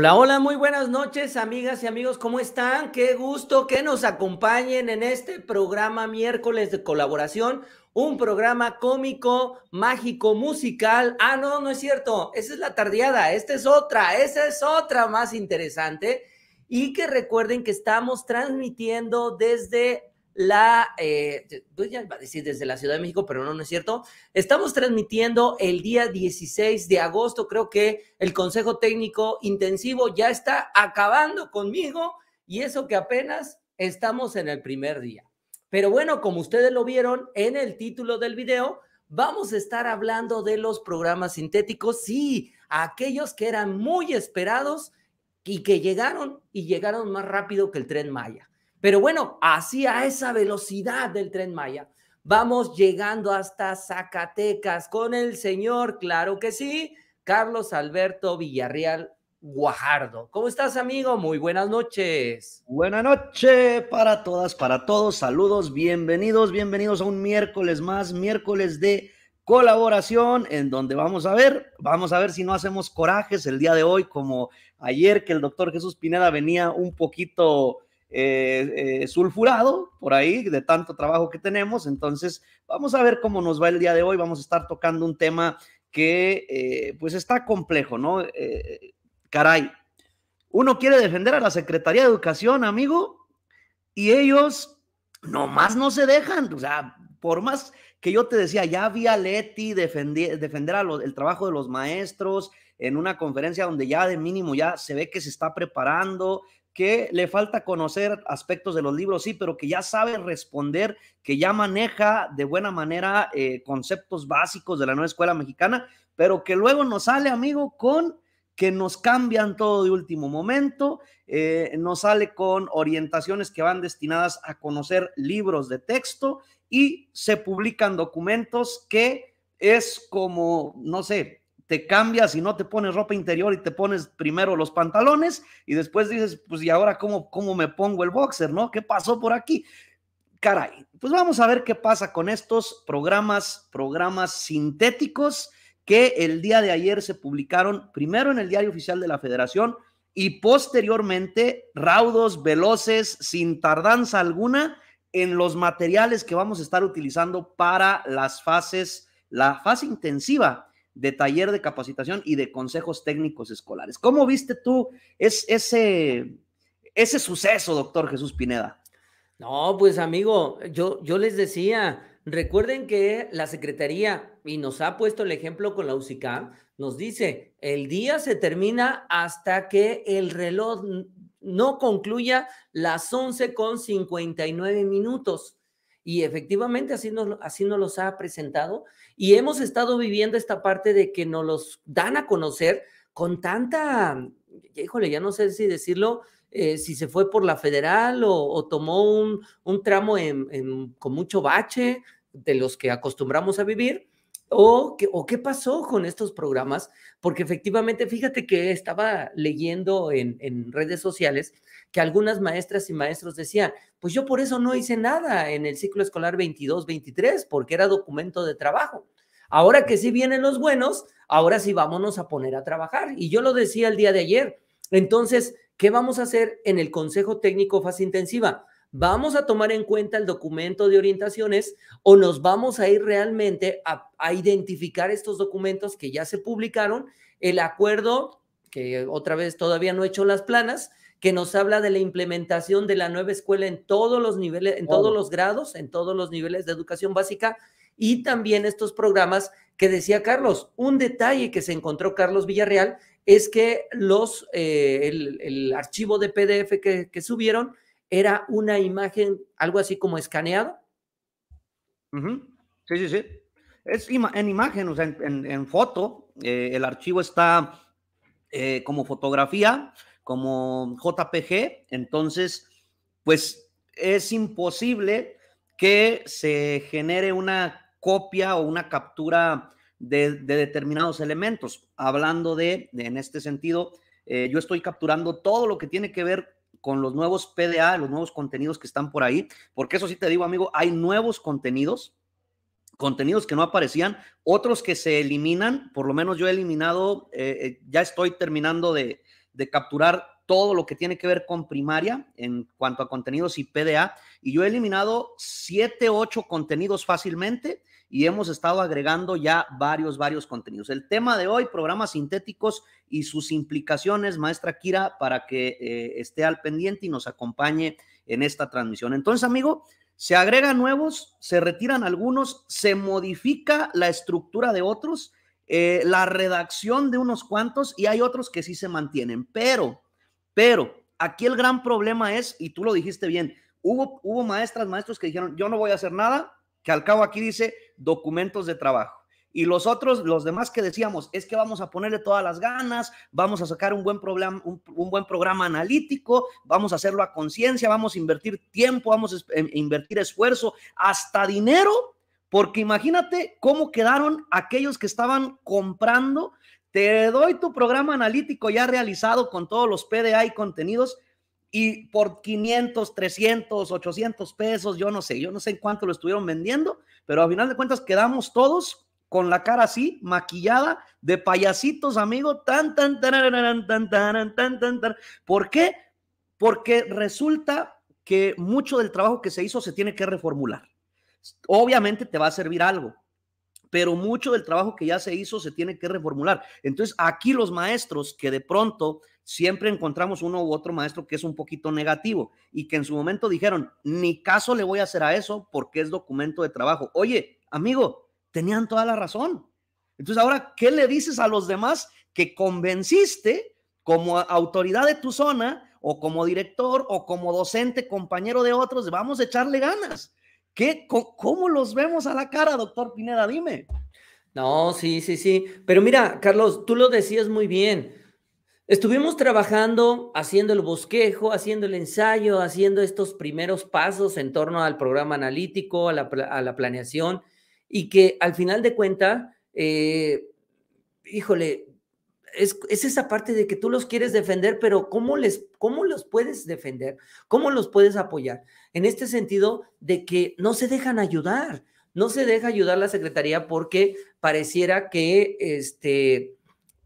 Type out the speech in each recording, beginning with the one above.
Hola, hola, muy buenas noches, amigas y amigos, ¿cómo están? Qué gusto que nos acompañen en este programa miércoles de colaboración, un programa cómico, mágico, musical. Ah, no, no es cierto, esa es la tardiada, esta es otra, esa es otra más interesante. Y que recuerden que estamos transmitiendo desde la, eh, pues a decir desde la Ciudad de México, pero no, no es cierto. Estamos transmitiendo el día 16 de agosto. Creo que el Consejo Técnico Intensivo ya está acabando conmigo y eso que apenas estamos en el primer día. Pero bueno, como ustedes lo vieron en el título del video, vamos a estar hablando de los programas sintéticos, sí, aquellos que eran muy esperados y que llegaron y llegaron más rápido que el tren Maya. Pero bueno, así a esa velocidad del tren Maya, vamos llegando hasta Zacatecas con el señor, claro que sí, Carlos Alberto Villarreal Guajardo. ¿Cómo estás, amigo? Muy buenas noches. Buenas noches para todas, para todos. Saludos, bienvenidos, bienvenidos a un miércoles más, miércoles de colaboración en donde vamos a ver, vamos a ver si no hacemos corajes el día de hoy como ayer que el doctor Jesús Pineda venía un poquito eh, eh, sulfurado por ahí de tanto trabajo que tenemos. Entonces, vamos a ver cómo nos va el día de hoy. Vamos a estar tocando un tema que eh, pues está complejo, ¿no? caray, uno quiere defender a la Secretaría de Educación, amigo, y ellos nomás no se dejan. O sea, por más que yo te decía, ya vi a Leti defender, a los, el trabajo de los maestros en una conferencia donde ya de mínimo ya se ve que se está preparando, que le falta conocer aspectos de los libros, sí, pero que ya sabe responder, que ya maneja de buena manera eh, conceptos básicos de la nueva escuela mexicana, pero que luego nos sale, amigo, con que nos cambian todo de último momento, eh, nos sale con orientaciones que van destinadas a conocer libros de texto y se publican documentos que es como, no sé, te cambias y no te pones ropa interior y te pones primero los pantalones y después dices, pues y ahora cómo, cómo me pongo el boxer, ¿no? ¿Qué pasó por aquí? Caray, pues vamos a ver qué pasa con estos programas, programas sintéticos que el día de ayer se publicaron primero en el diario oficial de la federación y posteriormente raudos, veloces, sin tardanza alguna en los materiales que vamos a estar utilizando para las fases, la fase intensiva de taller de capacitación y de consejos técnicos escolares. ¿Cómo viste tú ese, ese suceso, doctor Jesús Pineda? No, pues amigo, yo, yo les decía, Recuerden que la Secretaría, y nos ha puesto el ejemplo con la UCICAM, nos dice, el día se termina hasta que el reloj no concluya las 11 con 59 minutos. Y efectivamente así nos, así los ha presentado y hemos estado viviendo esta parte de que nos los dan a conocer con tanta, híjole, ya no sé si decirlo, eh, si se fue por la federal o, tomó un, un tramo con mucho bache de los que acostumbramos a vivir, ¿O qué, pasó con estos programas? Porque efectivamente, fíjate que estaba leyendo en, en, redes sociales que algunas maestras y maestros decían, pues yo por eso no hice nada en el ciclo escolar 22-23, porque era documento de trabajo. Ahora que sí vienen los buenos, ahora sí vámonos a poner a trabajar. Y yo lo decía el día de ayer. Entonces, ¿qué vamos a hacer en el Consejo Técnico Fase Intensiva? ¿Vamos a tomar en cuenta el documento de orientaciones o nos vamos a ir realmente a, identificar estos documentos que ya se publicaron? El acuerdo, que otra vez todavía no he hecho las planas, que nos habla de la implementación de la nueva escuela en todos los niveles, en todos los grados, en todos los niveles de educación básica y también estos programas que decía Carlos. Un detalle que se encontró Carlos Villarreal es que los, eh, el, archivo de PDF que subieron, era una imagen, algo así como escaneado? Sí, sí, sí. Es en imagen, o sea, en, foto. Eh, el archivo está eh, como fotografía, como JPG. Entonces, pues es imposible que se genere una copia o una captura de, determinados elementos. Hablando de, en este sentido, eh, yo estoy capturando todo lo que tiene que ver con los nuevos PDA, los nuevos contenidos que están por ahí, porque eso sí te digo, amigo, hay nuevos contenidos, contenidos que no aparecían, otros que se eliminan, por lo menos yo he eliminado, eh, eh, ya estoy terminando de, de capturar todo lo que tiene que ver con primaria en cuanto a contenidos y PDA. Y yo he eliminado 7, 8 contenidos fácilmente y hemos estado agregando ya varios, varios contenidos. El tema de hoy, programas sintéticos y sus implicaciones, maestra Kira, para que eh, esté al pendiente y nos acompañe en esta transmisión. Entonces, amigo, se agregan nuevos, se retiran algunos, se modifica la estructura de otros, eh, la redacción de unos cuantos y hay otros que sí se mantienen, pero, pero, aquí el gran problema es, y tú lo dijiste bien, hubo, hubo maestras, maestros que dijeron, yo no voy a hacer nada, que al cabo aquí dice documentos de trabajo. Y los otros, los demás que decíamos, es que vamos a ponerle todas las ganas, vamos a sacar un buen, programa, buen programa analítico, vamos a hacerlo a conciencia, vamos a invertir tiempo, vamos a em, invertir esfuerzo, hasta dinero, porque imagínate cómo quedaron aquellos que estaban comprando. Te doy tu programa analítico ya realizado con todos los PDA y contenidos y por 500, 300, 800 pesos, yo no sé, yo no sé en cuánto lo estuvieron vendiendo, pero a final de cuentas quedamos todos con la cara así, maquillada, de payasitos, amigo, tan, tan, tan, tan, tan, tan, tan, tan, tan. ¿Por qué? Porque resulta que mucho del trabajo que se hizo se tiene que reformular. Obviamente te va a servir algo, pero mucho del trabajo que ya se hizo se tiene que reformular. Entonces, aquí los maestros que de pronto siempre encontramos uno u otro maestro que es un poquito negativo y que en su momento dijeron, ni caso le voy a hacer a eso porque es documento de trabajo. Oye, amigo, tenían toda la razón. Entonces ahora, ¿qué le dices a los demás que convenciste como autoridad de tu zona o como director o como docente, compañero de otros? Vamos a echarle ganas. ¿Qué, ¿Cómo los vemos a la cara, doctor Pineda? Dime. No, sí, sí, sí. Pero mira, Carlos, tú lo decías muy bien. Estuvimos trabajando, haciendo el bosquejo, haciendo el ensayo, haciendo estos primeros pasos en torno al programa analítico, a la, a planeación, y que al final de cuenta, eh, híjole, es, esa parte de que tú los quieres defender, pero ¿cómo, les, ¿cómo los puedes defender? ¿Cómo los puedes apoyar? En este sentido de que no se dejan ayudar, no se deja ayudar la Secretaría porque pareciera que este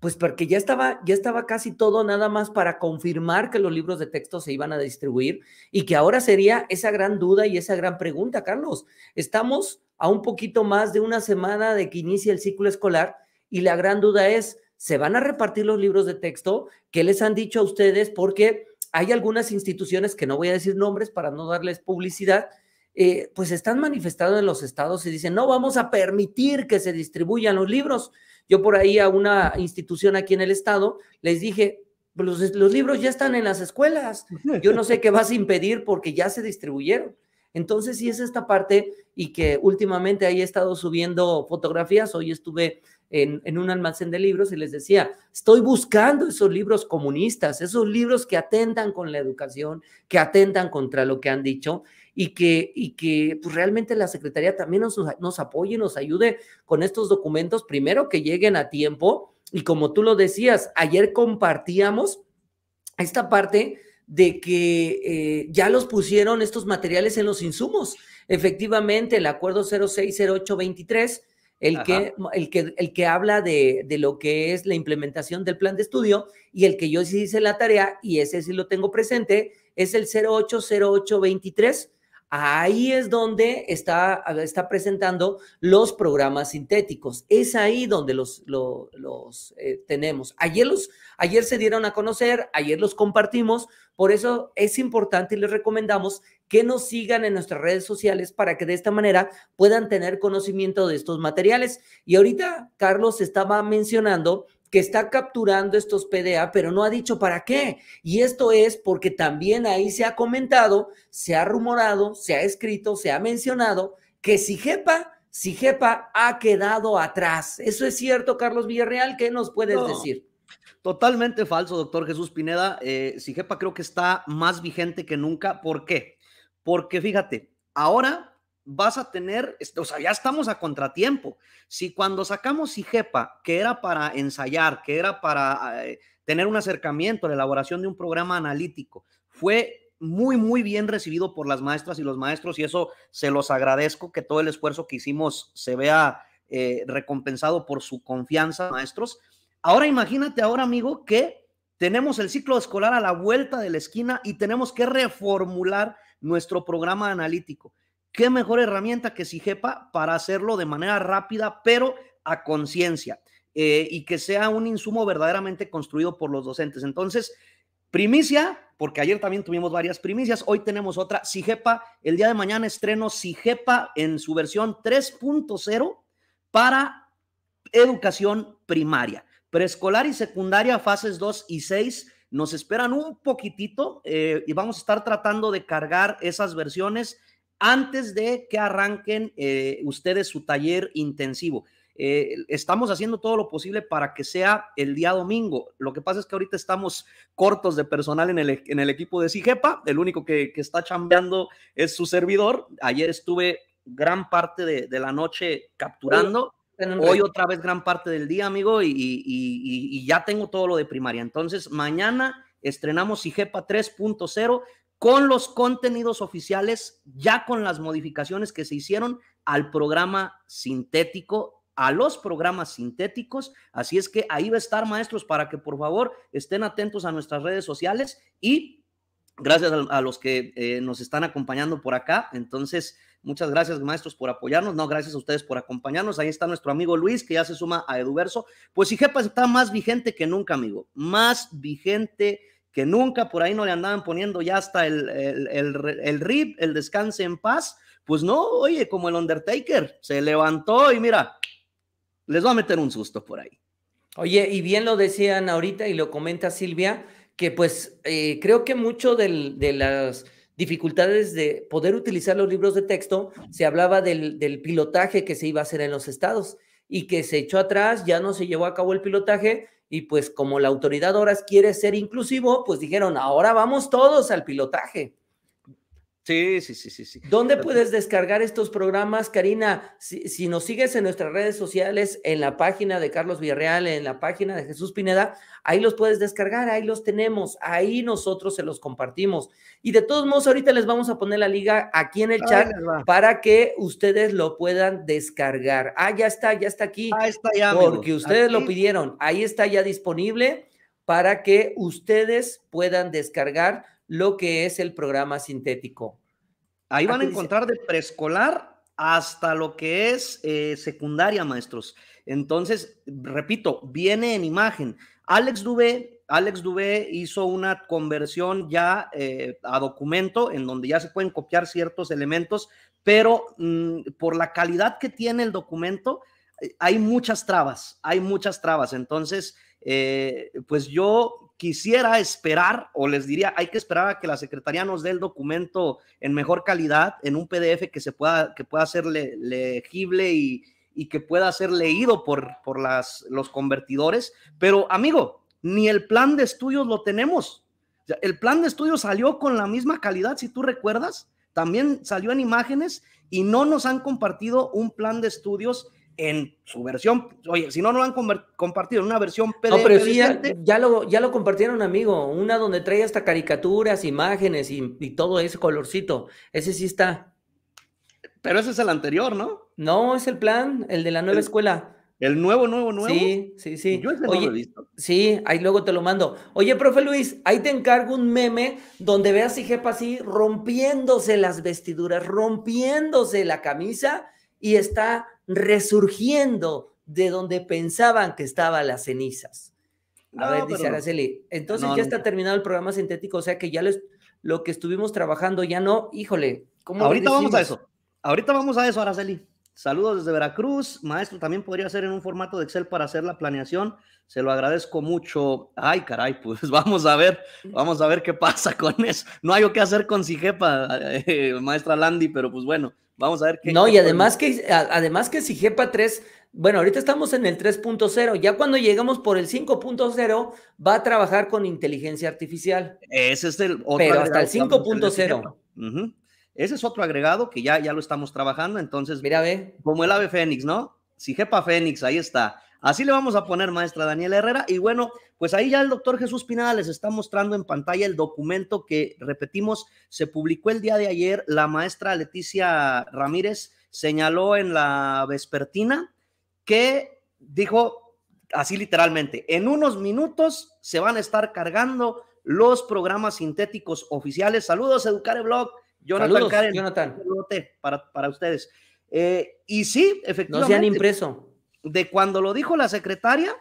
pues porque ya estaba, ya estaba casi todo nada más para confirmar que los libros de texto se iban a distribuir y que ahora sería esa gran duda y esa gran pregunta, Carlos. Estamos a un poquito más de una semana de que inicie el ciclo escolar y la gran duda es, ¿se van a repartir los libros de texto? ¿Qué les han dicho a ustedes? Porque hay algunas instituciones que no voy a decir nombres para no darles publicidad, eh, pues están manifestados en los estados y dicen, no vamos a permitir que se distribuyan los libros. Yo por ahí a una institución aquí en el estado les dije, pues, los, libros ya están en las escuelas, yo no sé qué vas a impedir porque ya se distribuyeron. Entonces, si es esta parte y que últimamente ahí he estado subiendo fotografías. Hoy estuve en, en, un almacén de libros y les decía, estoy buscando esos libros comunistas, esos libros que atentan con la educación, que atentan contra lo que han dicho y que, y que pues, realmente la Secretaría también nos, nos apoye, nos ayude con estos documentos, primero que lleguen a tiempo. Y como tú lo decías, ayer compartíamos esta parte de que eh, ya los pusieron estos materiales en los insumos. Efectivamente, el acuerdo 060823, el que, el, que, el que habla de, de, lo que es la implementación del plan de estudio y el que yo sí hice la tarea, y ese sí lo tengo presente, es el 080823 Ahí es donde está, está presentando los programas sintéticos. Es ahí donde los, los, eh, tenemos. Ayer, los, ayer se dieron a conocer, ayer los compartimos. Por eso es importante y les recomendamos que nos sigan en nuestras redes sociales para que de esta manera puedan tener conocimiento de estos materiales. Y ahorita Carlos estaba mencionando que está capturando estos PDA, pero no ha dicho para qué. Y esto es porque también ahí se ha comentado, se ha rumorado, se ha escrito, se ha mencionado que si jepa ha quedado atrás. ¿Eso es cierto, Carlos Villarreal? ¿Qué nos puedes decir? Totalmente falso, doctor Jesús Pineda. Eh, creo que está más vigente que nunca. ¿Por qué? Porque fíjate, ahora vas a tener, este, o sea, ya estamos a contratiempo. Si cuando sacamos IGEPA, que era para ensayar, que era para eh, tener un acercamiento la elaboración de un programa analítico, fue muy, muy bien recibido por las maestras y los maestros y eso se los agradezco, que todo el esfuerzo que hicimos se vea eh, recompensado por su confianza, maestros. Ahora imagínate ahora, amigo, que tenemos el ciclo escolar a la vuelta de la esquina y tenemos que reformular nuestro programa analítico. ¿Qué mejor herramienta que Sigepa para hacerlo de manera rápida, pero a conciencia? Eh, y que sea un insumo verdaderamente construido por los docentes. Entonces, primicia, porque ayer también tuvimos varias primicias, hoy tenemos otra, Sigepa, el día de mañana estreno CIGEPA en su versión 3.0 para educación primaria, preescolar y secundaria, fases 2 y 6. Nos esperan un poquitito eh, y vamos a estar tratando de cargar esas versiones antes de que arranquen eh, ustedes su taller intensivo. Eh, estamos haciendo todo lo posible para que sea el día domingo. Lo que pasa es que ahorita estamos cortos de personal en el, e-, en el equipo de CIGEPA. El único que, está chambeando es su servidor. Ayer estuve gran parte de, la noche capturando. Hoy otra vez gran parte del día, amigo, y, ya tengo todo lo de primaria. Entonces, mañana estrenamos CIGEPA 3.0 con los contenidos oficiales, ya con las modificaciones que se hicieron al programa sintético, a los programas sintéticos. Así es que ahí va a estar, maestros, para que por favor estén atentos a nuestras redes sociales y gracias a, los que eh, nos están acompañando por acá. Entonces, muchas gracias, maestros, por apoyarnos. No, gracias a ustedes por acompañarnos. Ahí está nuestro amigo Luis, que ya se suma a Eduverso. Pues jepa está más vigente que nunca, amigo. Más vigente que nunca por ahí no le andaban poniendo ya hasta el, el, el, rip, el descanse en paz. Pues no, oye, como el Undertaker, se levantó y mira, les va a meter un susto por ahí. Oye, y bien lo decían ahorita y lo comenta Silvia, que pues eh, creo que mucho de las dificultades de poder utilizar los libros de texto, se hablaba del, del, pilotaje que se iba a hacer en los estados y que se echó atrás, ya no se llevó a cabo el pilotaje y pues como la autoridad ahora quiere ser inclusivo, pues dijeron, ahora vamos todos al pilotaje. Sí, sí, sí, sí, ¿Dónde puedes descargar estos programas, Karina? Si, nos sigues en nuestras redes sociales, en la página de Carlos Villarreal, en la página de Jesús Pineda, ahí los puedes descargar, ahí los tenemos, ahí nosotros se los compartimos. Y de todos modos, ahorita les vamos a poner la liga aquí en el chat para que ustedes lo puedan descargar. Ah, ya está, ya está aquí. Ah, está ya. Porque ustedes lo pidieron, ahí está ya disponible para que ustedes puedan descargar lo que es el programa sintético. Ahí van a encontrar de preescolar hasta lo que es eh, secundaria, maestros. Entonces, repito, viene en imagen. Alex Dubé, Alex Dubé hizo una conversión ya eh, a documento en donde ya se pueden copiar ciertos elementos, pero mm, por la calidad que tiene el documento, eh, hay muchas trabas, hay muchas trabas. Entonces, pues yo quisiera esperar o les diría, hay que esperar a que la Secretaría nos dé el documento en mejor calidad, en un PDF que se pueda, que pueda ser legible y, que pueda ser leído por, por las, los convertidores. Pero amigo, ni el plan de estudios lo tenemos. El plan de estudios salió con la misma calidad, si tú recuerdas, también salió en imágenes y no nos han compartido un plan de estudios en su versión, oye, si no lo no han compartido en una versión PDF. No, pero ya, lo, ya lo compartieron, amigo, una donde trae hasta caricaturas, imágenes y, todo ese colorcito, ese sí está. Pero ese es el anterior, ¿no? No, es el plan, el de la nueva escuela. El nuevo, nuevo, nuevo. Sí, sí, sí. Yo ese Oye, no lo he visto. Sí, ahí luego te lo mando. Oye, profe Luis, ahí te encargo un meme donde veas a Jepa así rompiéndose las vestiduras, rompiéndose la camisa y está resurgiendo de donde pensaban que estaban las cenizas. A ver, dice Araceli, entonces ya está terminado el programa sintético, o sea que ya lo que estuvimos trabajando ya no, híjole. Ahorita vamos a eso. Ahorita vamos a eso, Araceli. Saludos desde Veracruz. Maestro, también podría ser en un formato de Excel para hacer la planeación. Se lo agradezco mucho. Ay, caray, pues vamos a ver, vamos a ver qué pasa con eso. No hay qué hacer con Cijepa, eh, maestra Landy, pero pues bueno, Vamos a ver qué. No, y además que, además que si GEPA 3, bueno, ahorita estamos en el 3.0, ya cuando llegamos por el 5.0, va a trabajar con inteligencia artificial. Ese es el otro. Pero hasta el 5.0. Ese es otro agregado que ya, ya lo estamos trabajando, entonces. Mira, ve. Como el ave fénix, ¿no? Si GEPA fénix, ahí está. Así le vamos a poner, maestra Daniela Herrera. Y bueno, pues ahí ya el doctor Jesús Pinada les está mostrando en pantalla el documento que, repetimos, se publicó el día de ayer. La maestra Leticia Ramírez señaló en la vespertina que dijo así literalmente, en unos minutos se van a estar cargando los programas sintéticos oficiales. Saludos, Educare Blog. Jonathan Jonathan. Para, ustedes. Eh, y sí, efectivamente. se han impreso. De cuando lo dijo la secretaria,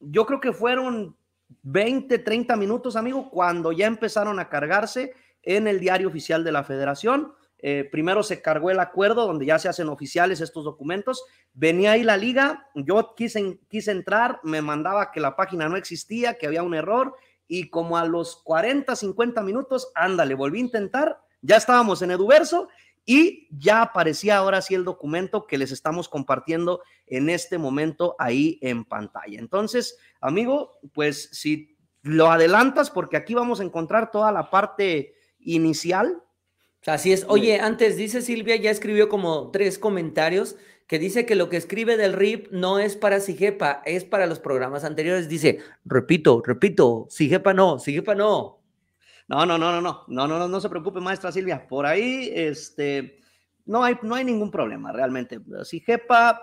yo creo que fueron 20, 30 minutos, amigo, cuando ya empezaron a cargarse en el diario oficial de la federación. Eh, primero se cargó el acuerdo donde ya se hacen oficiales estos documentos. Venía ahí la liga, yo quise, quise entrar, me mandaba que la página no existía, que había un error y como a los 40, 50 minutos, ándale, volví a intentar, ya estábamos en Eduverso y ya aparecía ahora sí el documento que les estamos compartiendo en este momento ahí en pantalla. Entonces, amigo, pues si lo adelantas, porque aquí vamos a encontrar toda la parte inicial. Así es. Oye, antes dice Silvia, ya escribió como tres comentarios que dice que lo que escribe del RIP no es para Sigepa, es para los programas anteriores. Dice, repito, repito, Sigepa no, Sigepa no. No, no, no, no, no, no, no, no, se preocupe, maestra Silvia. Por ahí, este, no hay, no hay ningún problema realmente. Si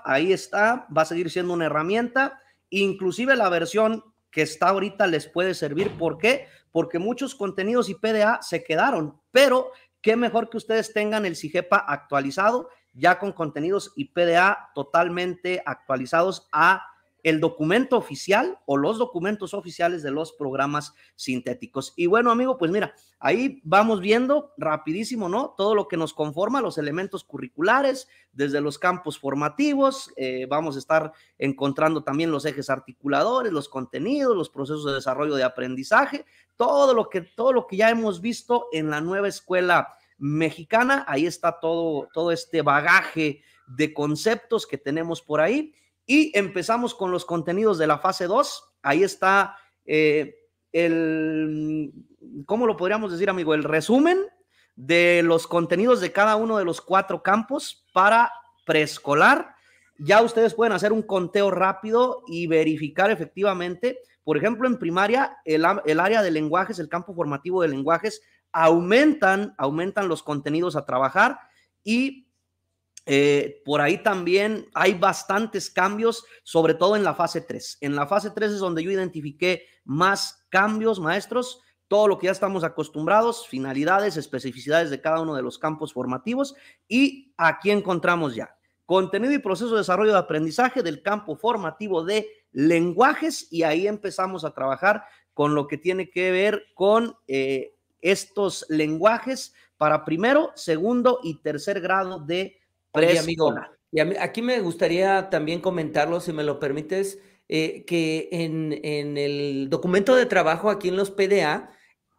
ahí está, va a seguir siendo una herramienta. Inclusive la versión que está ahorita les puede servir. ¿Por qué? Porque muchos contenidos y PDA se quedaron, pero qué mejor que ustedes tengan el CIGEPA actualizado, ya con contenidos y PDA totalmente actualizados a el documento oficial o los documentos oficiales de los programas sintéticos. Y bueno, amigo, pues mira, ahí vamos viendo rapidísimo, ¿no? Todo lo que nos conforma, los elementos curriculares, desde los campos formativos, eh, vamos a estar encontrando también los ejes articuladores, los contenidos, los procesos de desarrollo de aprendizaje, todo lo que, todo lo que ya hemos visto en la nueva escuela mexicana, ahí está todo, todo este bagaje de conceptos que tenemos por ahí y empezamos con los contenidos de la fase 2. Ahí está eh, el, ¿cómo lo podríamos decir, amigo? El resumen de los contenidos de cada uno de los cuatro campos para preescolar. Ya ustedes pueden hacer un conteo rápido y verificar efectivamente. Por ejemplo, en primaria, el, área de lenguajes, el campo formativo de lenguajes, aumentan, aumentan los contenidos a trabajar y eh, por ahí también hay bastantes cambios, sobre todo en la fase 3. En la fase 3 es donde yo identifiqué más cambios, maestros, todo lo que ya estamos acostumbrados, finalidades, especificidades de cada uno de los campos formativos y aquí encontramos ya contenido y proceso de desarrollo de aprendizaje del campo formativo de lenguajes y ahí empezamos a trabajar con lo que tiene que ver con eh, estos lenguajes para primero, segundo y tercer grado de amigo, y aquí me gustaría también comentarlo, si me lo permites, eh, que en, el documento de trabajo aquí en los PDA,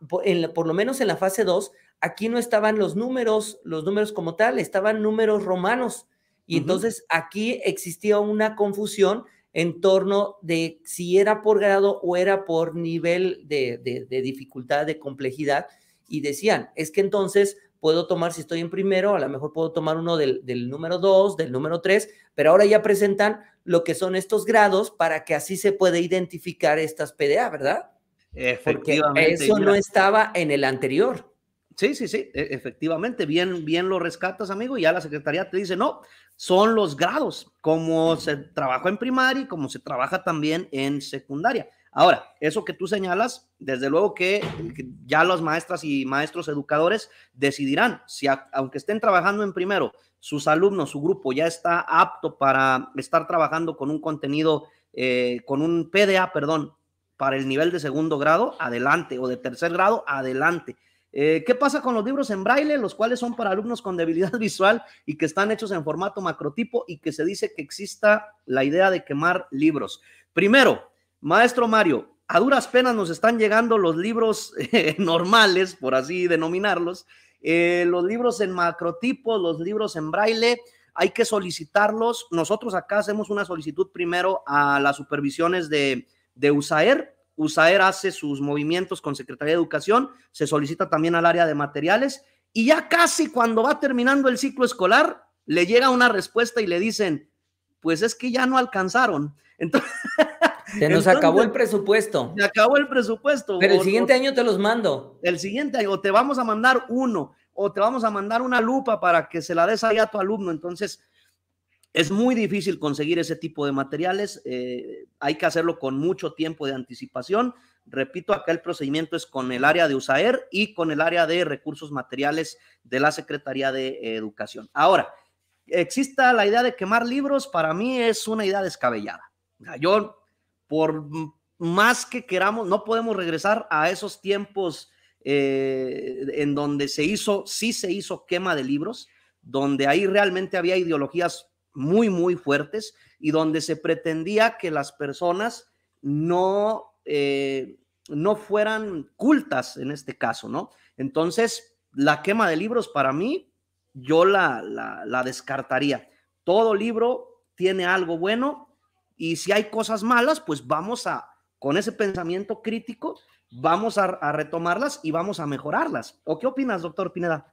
por lo menos en la fase 2, aquí no estaban los números, los números como tal, estaban números romanos. Y entonces aquí existía una confusión en torno de si era por grado o era por nivel de dificultad, de complejidad. Y decían, es que entonces puedo tomar, si estoy en primero, a lo mejor puedo tomar uno del, número 2, del número 3, pero ahora ya presentan lo que son estos grados para que así se puede identificar estas PDA, ¿verdad? Efectivamente. Porque eso no estaba en el anterior. Sí, sí, sí, e, efectivamente, bien, bien lo rescatas, amigo, y ya la Secretaría te dice, no, son los grados, como se trabaja en primaria y como se trabaja también en secundaria. Ahora, eso que tú señalas, desde luego que ya las maestras y maestros educadores decidirán si, aunque estén trabajando en primero, sus alumnos, su grupo ya está apto para estar trabajando con un contenido, eh, con un PDA, perdón, para el nivel de segundo grado, adelante, o de tercer grado, adelante. Eh, ¿Qué pasa con los libros en braille, los cuales son para alumnos con debilidad visual y que están hechos en formato macrotipo y que se dice que exista la idea de quemar libros? Primero, Maestro Mario, a duras penas nos están llegando los libros eh, normales, por así denominarlos, eh, los libros en macrotipo, los libros en braille, hay que solicitarlos. Nosotros acá hacemos una solicitud primero a las supervisiones de, de USAER. USAER hace sus movimientos con Secretaría de Educación, se solicita también al área de materiales y ya casi cuando va terminando el ciclo escolar, le llega una respuesta y le dicen, pues es que ya no alcanzaron. Entonces... Se nos acabó el presupuesto. Se acabó el presupuesto. Pero el siguiente año te los mando. El siguiente año, o te vamos a mandar uno, o te vamos a mandar una lupa para que se la des ahí a tu alumno. Entonces, es muy difícil conseguir ese tipo de materiales. Eh, hay que hacerlo con mucho tiempo de anticipación. Repito, acá el procedimiento es con el área de USAER y con el área de recursos materiales de la Secretaría de Educación. Ahora, exista la idea de quemar libros, para mí es una idea descabellada. Yo por más que queramos, no podemos regresar a esos tiempos eh, en donde se hizo, sí se hizo quema de libros, donde ahí realmente había ideologías muy, muy fuertes y donde se pretendía que las personas no, eh, no fueran cultas en este caso, ¿no? Entonces, la quema de libros para mí, yo la, la, la descartaría. Todo libro tiene algo bueno y si hay cosas malas, pues vamos a, con ese pensamiento crítico, vamos a, retomarlas y vamos a mejorarlas. ¿O qué opinas, doctor Pineda?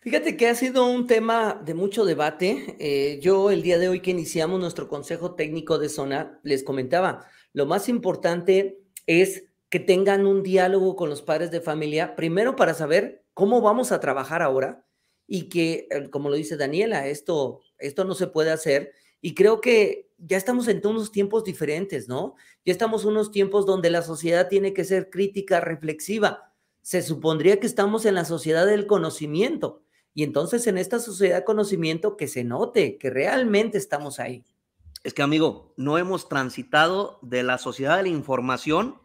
Fíjate que ha sido un tema de mucho debate. Eh, yo el día de hoy que iniciamos nuestro Consejo Técnico de Zona, les comentaba, lo más importante es que tengan un diálogo con los padres de familia, primero para saber cómo vamos a trabajar ahora y que, eh, como lo dice Daniela, esto, esto no se puede hacer y creo que ya estamos en unos tiempos diferentes, ¿no? Ya estamos en unos tiempos donde la sociedad tiene que ser crítica, reflexiva. Se supondría que estamos en la sociedad del conocimiento. Y entonces en esta sociedad del conocimiento que se note que realmente estamos ahí. Es que, amigo, no hemos transitado de la sociedad de la información,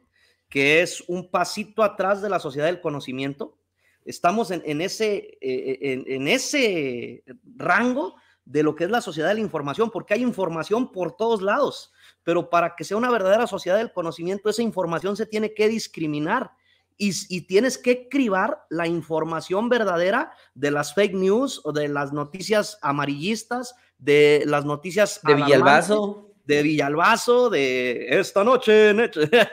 que es un pasito atrás de la sociedad del conocimiento. Estamos en, ese, eh, eh, en ese rango de lo que es la sociedad de la información, porque hay información por todos lados, pero para que sea una verdadera sociedad del conocimiento, esa información se tiene que discriminar y, y tienes que cribar la información verdadera de las fake news o de las noticias amarillistas, de las noticias de Villalbazo. De Villalbazo, de esta noche, de,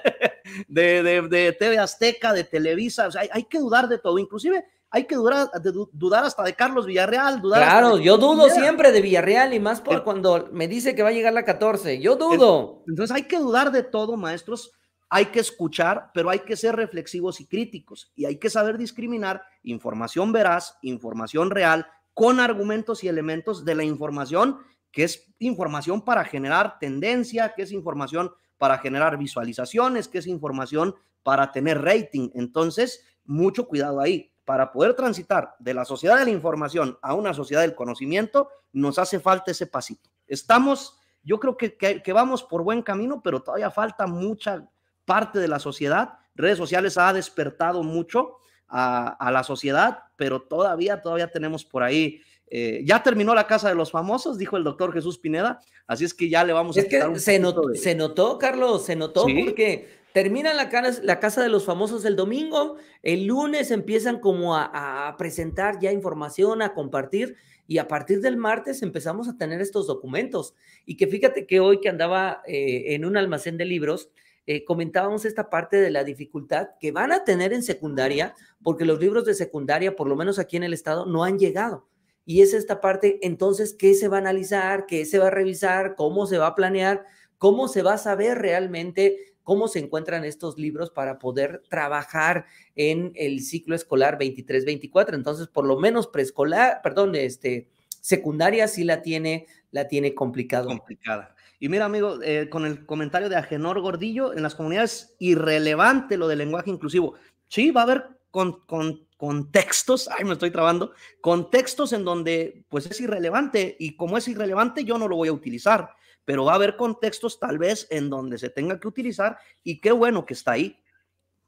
de, de TV Azteca, de Televisa, hay que dudar de todo, inclusive hay que dudar, dudar hasta de Carlos Villarreal. Dudar claro, yo dudo siempre de Villarreal y más por cuando me dice que va a llegar la 14. Yo dudo. entonces hay que dudar de todo, maestros. Hay que escuchar, pero hay que ser reflexivos y críticos. Y hay que saber discriminar información veraz, información real, con argumentos y elementos de la información, que es información para generar tendencia, que es información para generar visualizaciones, que es información para tener rating. Entonces, mucho cuidado ahí para poder transitar de la sociedad de la información a una sociedad del conocimiento, nos hace falta ese pasito. Estamos, yo creo que, vamos por buen camino, pero todavía falta mucha parte de la sociedad. Redes sociales ha despertado mucho a, la sociedad, pero todavía, todavía tenemos por ahí eh, ya terminó la casa de los famosos, dijo el doctor Jesús Pineda, así es que ya le vamos a se, se notó, Carlos, se notó porque Terminan la, la, casa de los famosos el domingo, el lunes empiezan como a, presentar ya información, a compartir y a partir del martes empezamos a tener estos documentos. Y que fíjate que hoy que andaba eh, en un almacén de libros, eh, comentábamos esta parte de la dificultad que van a tener en secundaria, porque los libros de secundaria, por lo menos aquí en el estado, no han llegado. Y es esta parte, entonces, ¿qué se va a analizar? ¿Qué se va a revisar? ¿Cómo se va a planear? ¿Cómo se va a saber realmente cómo se encuentran estos libros para poder trabajar en el ciclo escolar 23-24. Entonces, por lo menos preescolar, perdón, este, secundaria sí la tiene, la tiene Complicada. Y mira, amigo, eh, con el comentario de Agenor Gordillo, en las comunidades irrelevante lo del lenguaje inclusivo. Sí, va a haber con, con, contextos, ay, me estoy trabando, contextos en donde pues es irrelevante y como es irrelevante yo no lo voy a utilizar pero va a haber contextos tal vez en donde se tenga que utilizar y qué bueno que está ahí.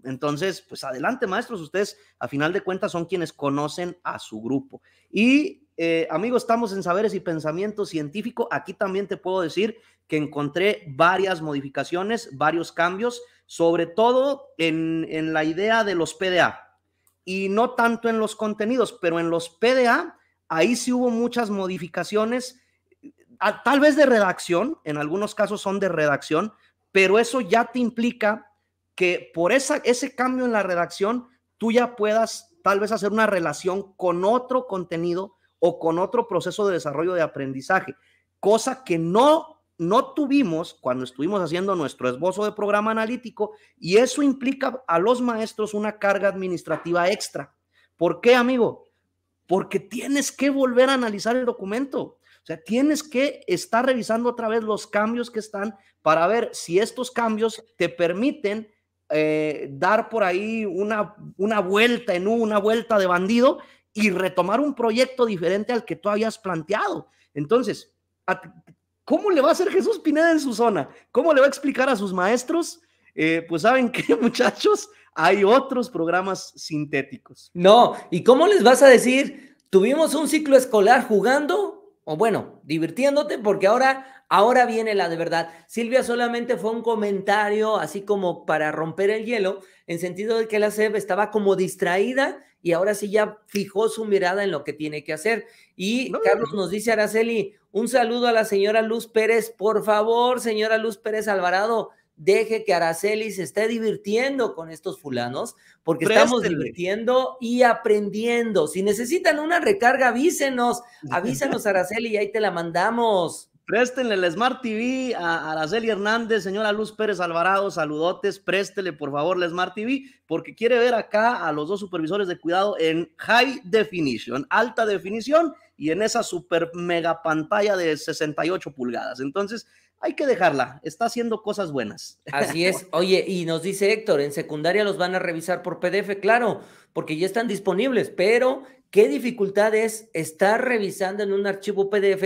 Entonces, pues adelante, maestros, ustedes a final de cuentas son quienes conocen a su grupo. Y eh, amigos, estamos en Saberes y Pensamiento Científico. Aquí también te puedo decir que encontré varias modificaciones, varios cambios, sobre todo en, en la idea de los PDA y no tanto en los contenidos, pero en los PDA, ahí sí hubo muchas modificaciones tal vez de redacción, en algunos casos son de redacción, pero eso ya te implica que por esa, ese cambio en la redacción, tú ya puedas tal vez hacer una relación con otro contenido o con otro proceso de desarrollo de aprendizaje, cosa que no no tuvimos cuando estuvimos haciendo nuestro esbozo de programa analítico y eso implica a los maestros una carga administrativa extra. ¿Por qué, amigo? Porque tienes que volver a analizar el documento. O sea, tienes que estar revisando otra vez los cambios que están para ver si estos cambios te permiten eh, dar por ahí una, una vuelta en una vuelta de bandido y retomar un proyecto diferente al que tú habías planteado. Entonces, ¿cómo le va a hacer Jesús Pineda en su zona? ¿Cómo le va a explicar a sus maestros? Eh, pues saben que muchachos, hay otros programas sintéticos. No, ¿y cómo les vas a decir? Tuvimos un ciclo escolar jugando o bueno, divirtiéndote porque ahora, ahora viene la de verdad. Silvia solamente fue un comentario así como para romper el hielo, en sentido de que la SEB estaba como distraída y ahora sí ya fijó su mirada en lo que tiene que hacer. Y Carlos nos dice, Araceli, un saludo a la señora Luz Pérez, por favor, señora Luz Pérez Alvarado deje que Araceli se esté divirtiendo con estos fulanos, porque estamos divirtiendo y aprendiendo. Si necesitan una recarga, avísenos, avísenos Araceli y ahí te la mandamos. Préstenle la Smart TV a Araceli Hernández, señora Luz Pérez Alvarado, saludotes, préstele por favor la Smart TV, porque quiere ver acá a los dos supervisores de cuidado en high definition, alta definición, y en esa super mega pantalla de 68 pulgadas. Entonces, hay que dejarla, está haciendo cosas buenas. Así es. Oye, y nos dice Héctor, en secundaria los van a revisar por PDF, claro, porque ya están disponibles, pero qué dificultad es estar revisando en un archivo PDF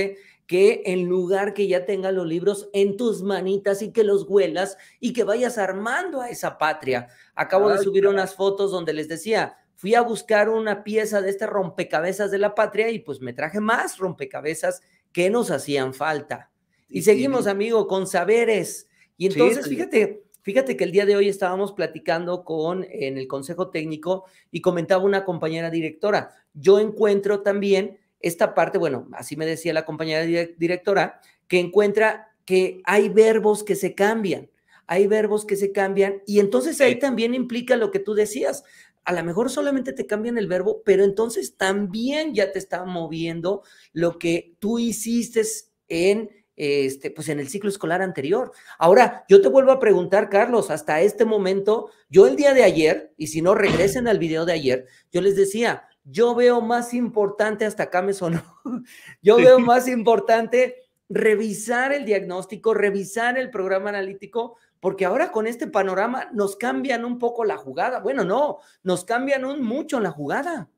que en lugar que ya tenga los libros en tus manitas y que los huelas y que vayas armando a esa patria. Acabo de subir unas fotos donde les decía, fui a buscar una pieza de este rompecabezas de la patria y pues me traje más rompecabezas que nos hacían falta. Y, seguimos, amigo, con saberes. Y entonces, fíjate, fíjate que el día de hoy estábamos platicando con en el consejo técnico y comentaba una compañera directora. Yo encuentro también esta parte, bueno, así me decía la compañera directora, que encuentra que hay verbos que se cambian, hay verbos que se cambian y entonces ahí también implica lo que tú decías. A lo mejor solamente te cambian el verbo, pero entonces también ya te está moviendo lo que tú hiciste en este, pues en el ciclo escolar anterior. Ahora, yo te vuelvo a preguntar, Carlos, hasta este momento, yo el día de ayer, y si no regresen al video de ayer, yo les decía, yo veo más importante, hasta acá me sonó, yo veo más importante revisar el diagnóstico, revisar el programa analítico, porque ahora con este panorama nos cambian un poco la jugada. Bueno, no, nos cambian un mucho la jugada.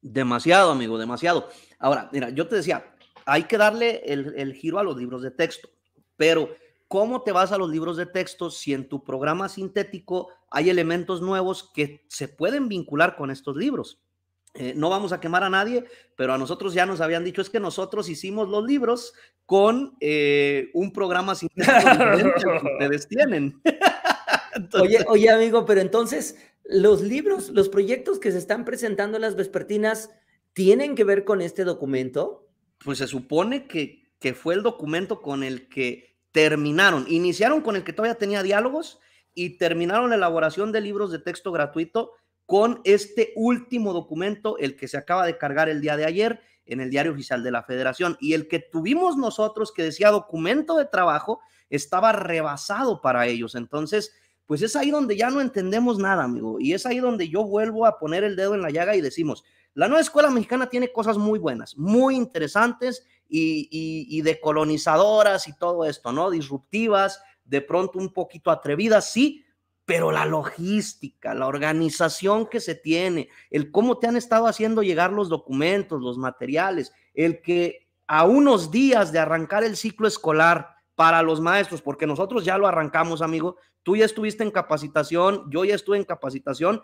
Demasiado, amigo, demasiado. Ahora, mira, yo te decía, hay que darle el, giro a los libros de texto, pero ¿cómo te vas a los libros de texto si en tu programa sintético hay elementos nuevos que se pueden vincular con estos libros? Eh, no vamos a quemar a nadie, pero a nosotros ya nos habían dicho es que nosotros hicimos los libros con eh, un programa sintético que ustedes tienen. oye, oye, amigo, pero entonces los libros, los proyectos que se están presentando en las vespertinas, ¿tienen que ver con este documento? pues se supone que, que fue el documento con el que terminaron. Iniciaron con el que todavía tenía diálogos y terminaron la elaboración de libros de texto gratuito con este último documento, el que se acaba de cargar el día de ayer en el diario oficial de la federación. Y el que tuvimos nosotros que decía documento de trabajo estaba rebasado para ellos. Entonces, pues es ahí donde ya no entendemos nada, amigo. Y es ahí donde yo vuelvo a poner el dedo en la llaga y decimos, la nueva escuela mexicana tiene cosas muy buenas, muy interesantes y, decolonizadoras y todo esto, ¿no? Disruptivas, de pronto un poquito atrevidas, sí, pero la logística, la organización que se tiene, el cómo te han estado haciendo llegar los documentos, los materiales, el que a unos días de arrancar el ciclo escolar para los maestros, porque nosotros ya lo arrancamos, amigo, tú ya estuviste en capacitación, yo ya estuve en capacitación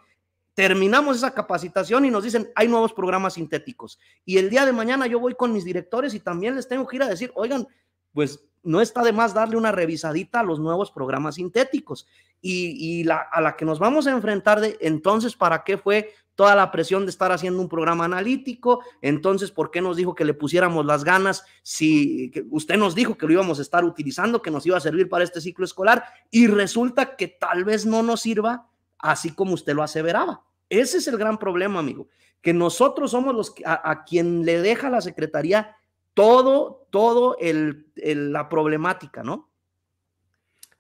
terminamos esa capacitación y nos dicen, hay nuevos programas sintéticos. Y el día de mañana yo voy con mis directores y también les tengo que ir a decir, oigan, pues no está de más darle una revisadita a los nuevos programas sintéticos. Y, a la que nos vamos a enfrentar de entonces, ¿para qué fue toda la presión de estar haciendo un programa analítico? Entonces, ¿por qué nos dijo que le pusiéramos las ganas si usted nos dijo que lo íbamos a estar utilizando, que nos iba a servir para este ciclo escolar? Y resulta que tal vez no nos sirva así como usted lo aseveraba. Ese es el gran problema, amigo, que nosotros somos los a, quien le deja la Secretaría todo, todo el, la problemática, ¿no?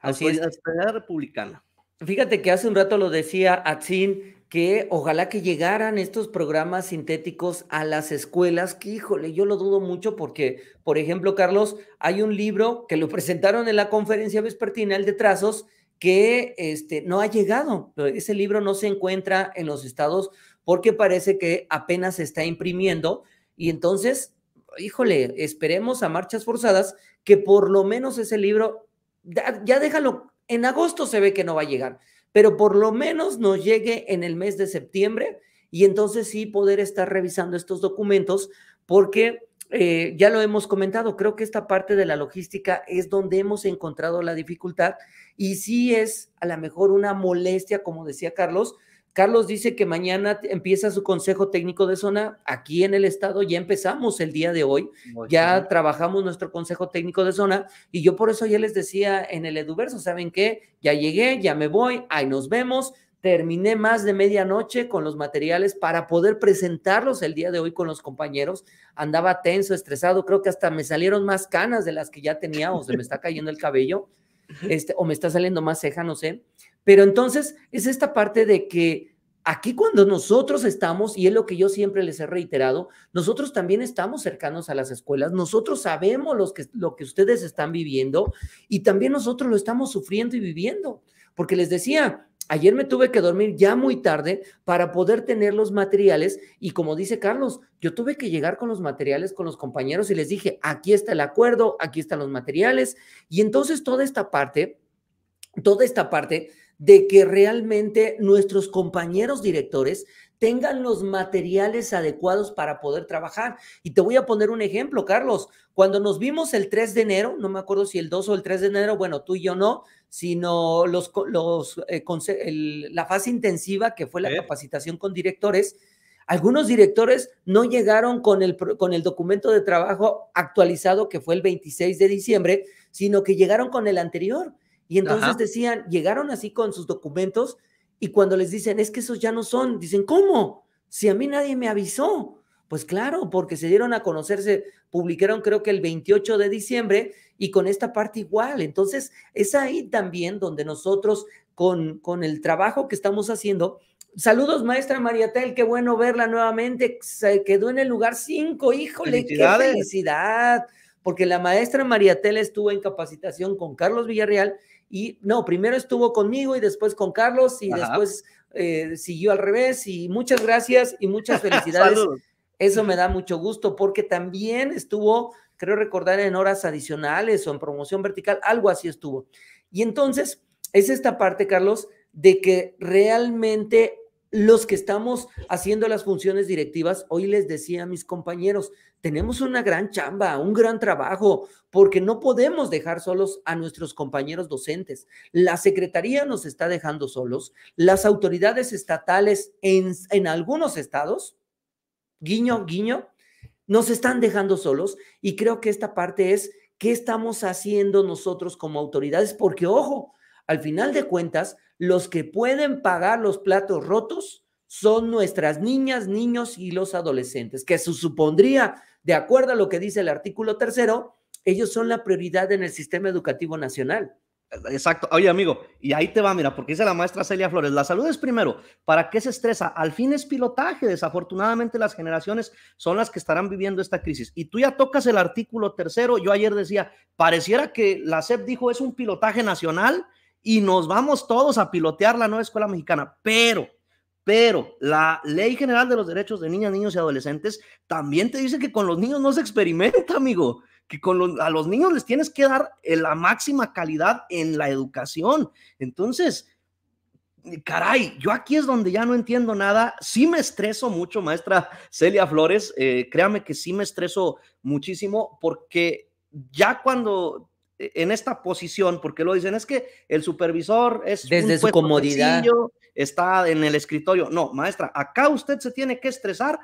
Así es. La republicana. Fíjate que hace un rato lo decía Atsin, que ojalá que llegaran estos programas sintéticos a las escuelas, que híjole, yo lo dudo mucho porque, por ejemplo, Carlos, hay un libro que lo presentaron en la conferencia vespertina, el de trazos, que este, no ha llegado. Ese libro no se encuentra en los estados porque parece que apenas se está imprimiendo y entonces, híjole, esperemos a marchas forzadas que por lo menos ese libro, ya déjalo, en agosto se ve que no va a llegar, pero por lo menos nos llegue en el mes de septiembre y entonces sí poder estar revisando estos documentos porque eh, ya lo hemos comentado, creo que esta parte de la logística es donde hemos encontrado la dificultad y sí es a lo mejor una molestia, como decía Carlos. Carlos dice que mañana empieza su consejo técnico de zona aquí en el estado, ya empezamos el día de hoy, ya trabajamos nuestro consejo técnico de zona y yo por eso ya les decía en el Eduverso, ¿saben qué? Ya llegué, ya me voy, ahí nos vemos, terminé más de medianoche con los materiales para poder presentarlos el día de hoy con los compañeros. Andaba tenso, estresado, creo que hasta me salieron más canas de las que ya tenía o se me está cayendo el cabello este, o me está saliendo más ceja, no sé. Pero entonces es esta parte de que aquí cuando nosotros estamos, y es lo que yo siempre les he reiterado, nosotros también estamos cercanos a las escuelas, nosotros sabemos los que, lo que ustedes están viviendo y también nosotros lo estamos sufriendo y viviendo. Porque les decía, Ayer me tuve que dormir ya muy tarde para poder tener los materiales y como dice Carlos, yo tuve que llegar con los materiales con los compañeros y les dije, aquí está el acuerdo, aquí están los materiales. Y entonces toda esta parte, toda esta parte de que realmente nuestros compañeros directores tengan los materiales adecuados para poder trabajar. Y te voy a poner un ejemplo, Carlos. Cuando nos vimos el 3 de enero, no me acuerdo si el 2 o el 3 de enero, bueno, tú y yo no, sino los, los, eh, la fase intensiva que fue la capacitación con directores, algunos directores no llegaron con el, con el documento de trabajo actualizado que fue el 26 de diciembre, sino que llegaron con el anterior. Y entonces decían, llegaron así con sus documentos y cuando les dicen, es que esos ya no son, dicen, ¿cómo? Si a mí nadie me avisó. Pues claro, porque se dieron a conocerse publicaron creo que el 28 de diciembre y con esta parte igual. Entonces, es ahí también donde nosotros con, con el trabajo que estamos haciendo. Saludos, maestra Mariatel, qué bueno verla nuevamente. Se quedó en el lugar 5, híjole, qué felicidad. Porque la maestra Mariatel estuvo en capacitación con Carlos Villarreal y no, primero estuvo conmigo y después con Carlos y después eh, siguió al revés y muchas gracias y muchas felicidades eso me da mucho gusto porque también estuvo, creo recordar, en horas adicionales o en promoción vertical, algo así estuvo. Y entonces es esta parte, Carlos, de que realmente los que estamos haciendo las funciones directivas, hoy les decía a mis compañeros, tenemos una gran chamba, un gran trabajo, porque no podemos dejar solos a nuestros compañeros docentes. La Secretaría nos está dejando solos, las autoridades estatales en, algunos estados guiño, guiño, nos están dejando solos y creo que esta parte es qué estamos haciendo nosotros como autoridades, porque ojo, al final de cuentas, los que pueden pagar los platos rotos son nuestras niñas, niños y los adolescentes, que se supondría, de acuerdo a lo que dice el artículo tercero, ellos son la prioridad en el sistema educativo nacional. Exacto. Oye, amigo, y ahí te va, mira, porque dice la maestra Celia Flores, la salud es primero. ¿Para qué se estresa? Al fin es pilotaje. Desafortunadamente las generaciones son las que estarán viviendo esta crisis. Y tú ya tocas el artículo tercero. Yo ayer decía, pareciera que la SEP dijo es un pilotaje nacional y nos vamos todos a pilotear la nueva escuela mexicana. Pero, pero la Ley General de los Derechos de Niñas, Niños y Adolescentes también te dice que con los niños no se experimenta, amigo que con a los niños les tienes que dar eh, la máxima calidad en la educación. Entonces, caray, yo aquí es donde ya no entiendo nada. Sí me estreso mucho, maestra Celia Flores. Eh, créame que sí me estreso muchísimo porque ya cuando e, en esta posición, porque lo dicen, es que el supervisor es... Desde su comodidad. está en el escritorio. No, maestra, acá usted se tiene que estresar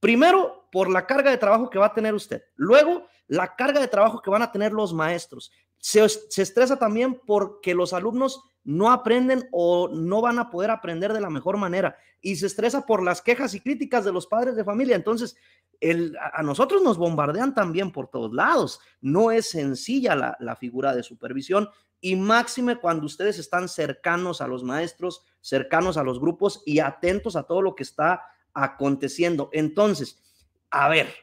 Primero, por la carga de trabajo que va a tener usted. Luego, la carga de trabajo que van a tener los maestros. Se, estresa también porque los alumnos no aprenden o no van a poder aprender de la mejor manera. Y se estresa por las quejas y críticas de los padres de familia. Entonces, a nosotros nos bombardean también por todos lados. No es sencilla la, la figura de supervisión y máxime cuando ustedes están cercanos a los maestros, cercanos a los grupos y atentos a todo lo que está aconteciendo. Entonces, a ver,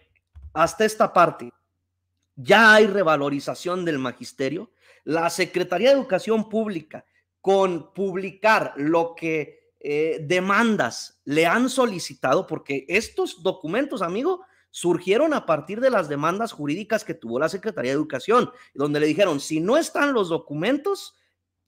hasta esta parte, ya hay revalorización del magisterio. La Secretaría de Educación Pública, con publicar lo que eh, demandas le han solicitado, porque estos documentos, amigo, surgieron a partir de las demandas jurídicas que tuvo la Secretaría de Educación, donde le dijeron, si no están los documentos,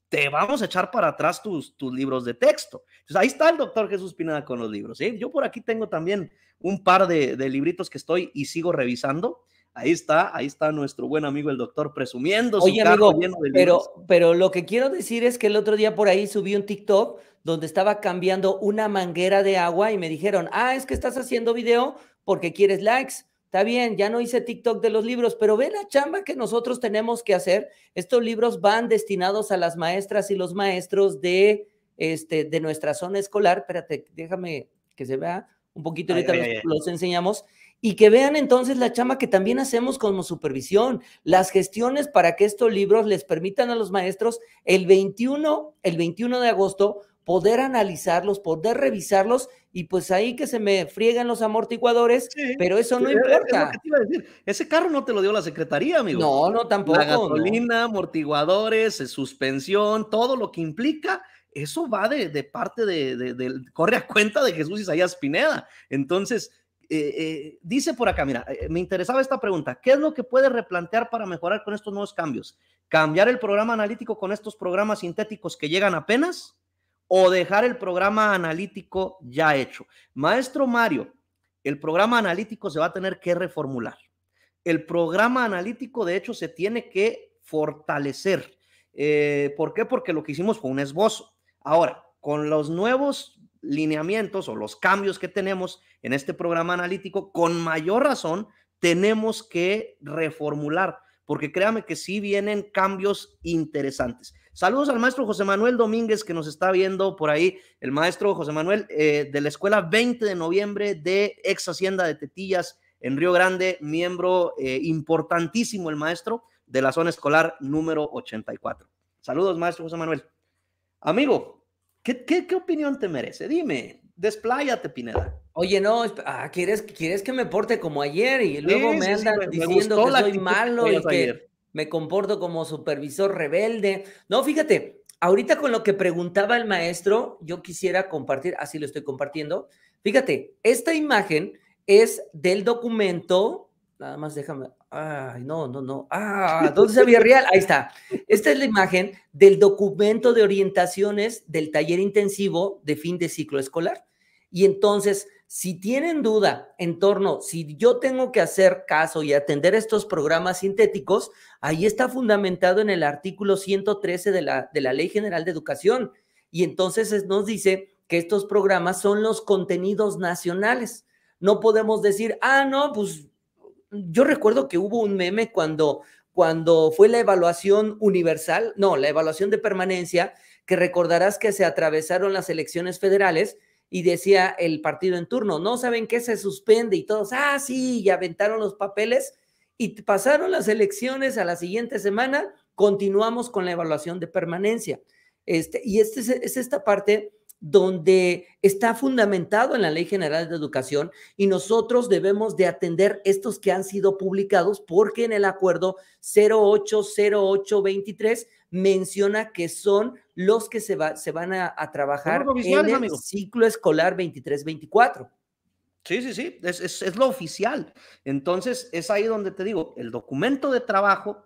te vamos a echar para atrás tus, tus libros de texto. Entonces, ahí está el doctor Jesús Pineda con los libros. ¿sí? ¿eh? Yo por aquí tengo también un par de, libritos que estoy y sigo revisando. Ahí está, ahí está nuestro buen amigo el doctor presumiendo. Oye, amigo, del pero, pero lo que quiero decir es que el otro día por ahí subí un TikTok donde estaba cambiando una manguera de agua y me dijeron, ah, es que estás haciendo video porque quieres likes está bien, ya no hice TikTok de los libros, pero ve la chamba que nosotros tenemos que hacer. Estos libros van destinados a las maestras y los maestros de, este, de nuestra zona escolar. Espérate, déjame que se vea un poquito ahorita los, enseñamos. Y que vean entonces la chamba que también hacemos como supervisión, las gestiones para que estos libros les permitan a los maestros el 21, el 21 de agosto poder analizarlos, poder revisarlos y pues ahí que se me friegan los amortiguadores, pero eso no importa. Ese carro no te lo dio la secretaría, amigo. No, no tampoco. La gasolina, amortiguadores, eh, suspensión, todo lo que implica, eso va de, parte de, de, corre a cuenta de Jesús Isaías Pineda. Entonces, eh, eh, dice por acá, mira, me interesaba esta pregunta, ¿qué es lo que puede replantear para mejorar con estos nuevos cambios? ¿Cambiar el programa analítico con estos programas sintéticos que llegan apenas? o dejar el programa analítico ya hecho. Maestro Mario, el programa analítico se va a tener que reformular. El programa analítico, de hecho, se tiene que fortalecer. Eh, ¿Por qué? Porque lo que hicimos fue un esbozo. Ahora, con los nuevos lineamientos o los cambios que tenemos en este programa analítico, con mayor razón tenemos que reformular porque créame que sí vienen cambios interesantes. Saludos al maestro José Manuel Domínguez que nos está viendo por ahí, el maestro José Manuel eh, de la Escuela 20 de Noviembre de Ex Hacienda de Tetillas en Río Grande, miembro eh, importantísimo el maestro de la zona escolar número 84. Saludos, maestro José Manuel. Amigo, ¿qué, qué opinión te merece? Dime, despláyate, Pineda. Oye, no, ah, ¿quieres, ¿quieres que me porte como ayer? Y luego me andan diciendo que soy malo y que me comporto como supervisor rebelde. No, fíjate, ahorita con lo que preguntaba el maestro, yo quisiera compartir, así lo estoy compartiendo. Fíjate, esta imagen es del documento, nada más déjame, ay, no, no, no, ah, ¿dónde se había real? Ahí está. Esta es la imagen del documento de orientaciones del taller intensivo de fin de ciclo escolar. Y entonces, si tienen duda en torno, si yo tengo que hacer caso y atender estos programas sintéticos, ahí está fundamentado en el artículo 113 de la, de la Ley General de Educación. Y entonces nos dice que estos programas son los contenidos nacionales. No podemos decir, ah, no, pues yo recuerdo que hubo un meme cuando, cuando fue la evaluación universal, no, la evaluación de permanencia, que recordarás que se atravesaron las elecciones federales y decía el partido en turno, no saben qué se suspende y todos, ah, sí, y aventaron los papeles y pasaron las elecciones a la siguiente semana, continuamos con la evaluación de permanencia. Este, y este es, esta parte donde está fundamentado en la Ley General de Educación y nosotros debemos de atender estos que han sido publicados porque en el acuerdo 080823 menciona que son los que se, se van a, trabajar en el ciclo escolar 23-24. Sí, sí, sí, es, es, lo oficial. Entonces, es ahí donde te digo, el documento de trabajo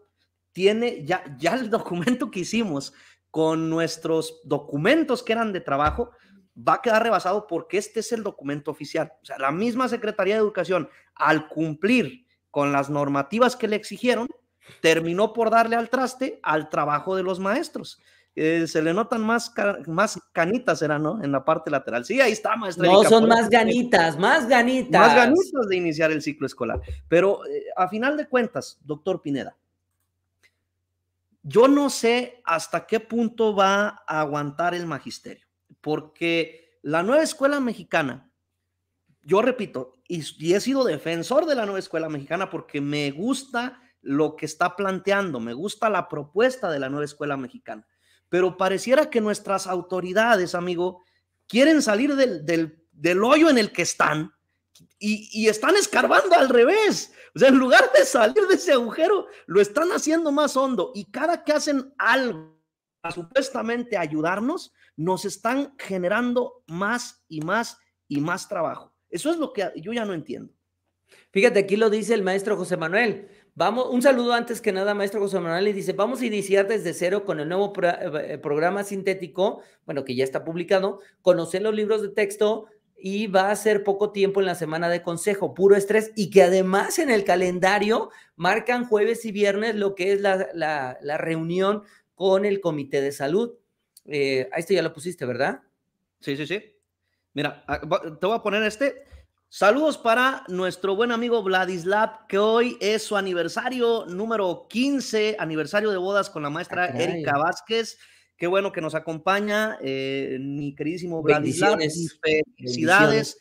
tiene ya, ya el documento que hicimos con nuestros documentos que eran de trabajo, va a quedar rebasado porque este es el documento oficial. O sea, la misma Secretaría de Educación, al cumplir con las normativas que le exigieron, terminó por darle al traste al trabajo de los maestros. Eh, se le notan más, más canitas, ¿no? En la parte lateral. Sí, ahí está, maestra. No, son más ganitas, más ganitas. Más ganitas de iniciar el ciclo escolar. Pero eh, a final de cuentas, doctor Pineda, yo no sé hasta qué punto va a aguantar el magisterio, porque la nueva escuela mexicana, yo repito, y he sido defensor de la nueva escuela mexicana porque me gusta lo que está planteando, me gusta la propuesta de la nueva escuela mexicana pero pareciera que nuestras autoridades, amigo, quieren salir del, hoyo en el que están y, y, están escarbando al revés. O sea, en lugar de salir de ese agujero, lo están haciendo más hondo y cada que hacen algo para supuestamente ayudarnos, nos están generando más y más y más trabajo. Eso es lo que yo ya no entiendo. Fíjate, aquí lo dice el maestro José Manuel. Vamos, un saludo antes que nada, maestro José Manuel, y dice, vamos a iniciar desde cero con el nuevo eh, eh, programa sintético, bueno, que ya está publicado, conocer los libros de texto y va a ser poco tiempo en la semana de consejo, puro estrés, y que además en el calendario marcan jueves y viernes lo que es la, reunión con el comité de salud. Eh, a ya lo pusiste, ¿verdad? Sí, sí, sí. Mira, ah, te voy a poner este Saludos para nuestro buen amigo Vladislav, que hoy es su aniversario número 15, aniversario de bodas con la maestra ah, Erika Vázquez. Qué bueno que nos acompaña, eh, mi queridísimo Vladislav. Felicidades.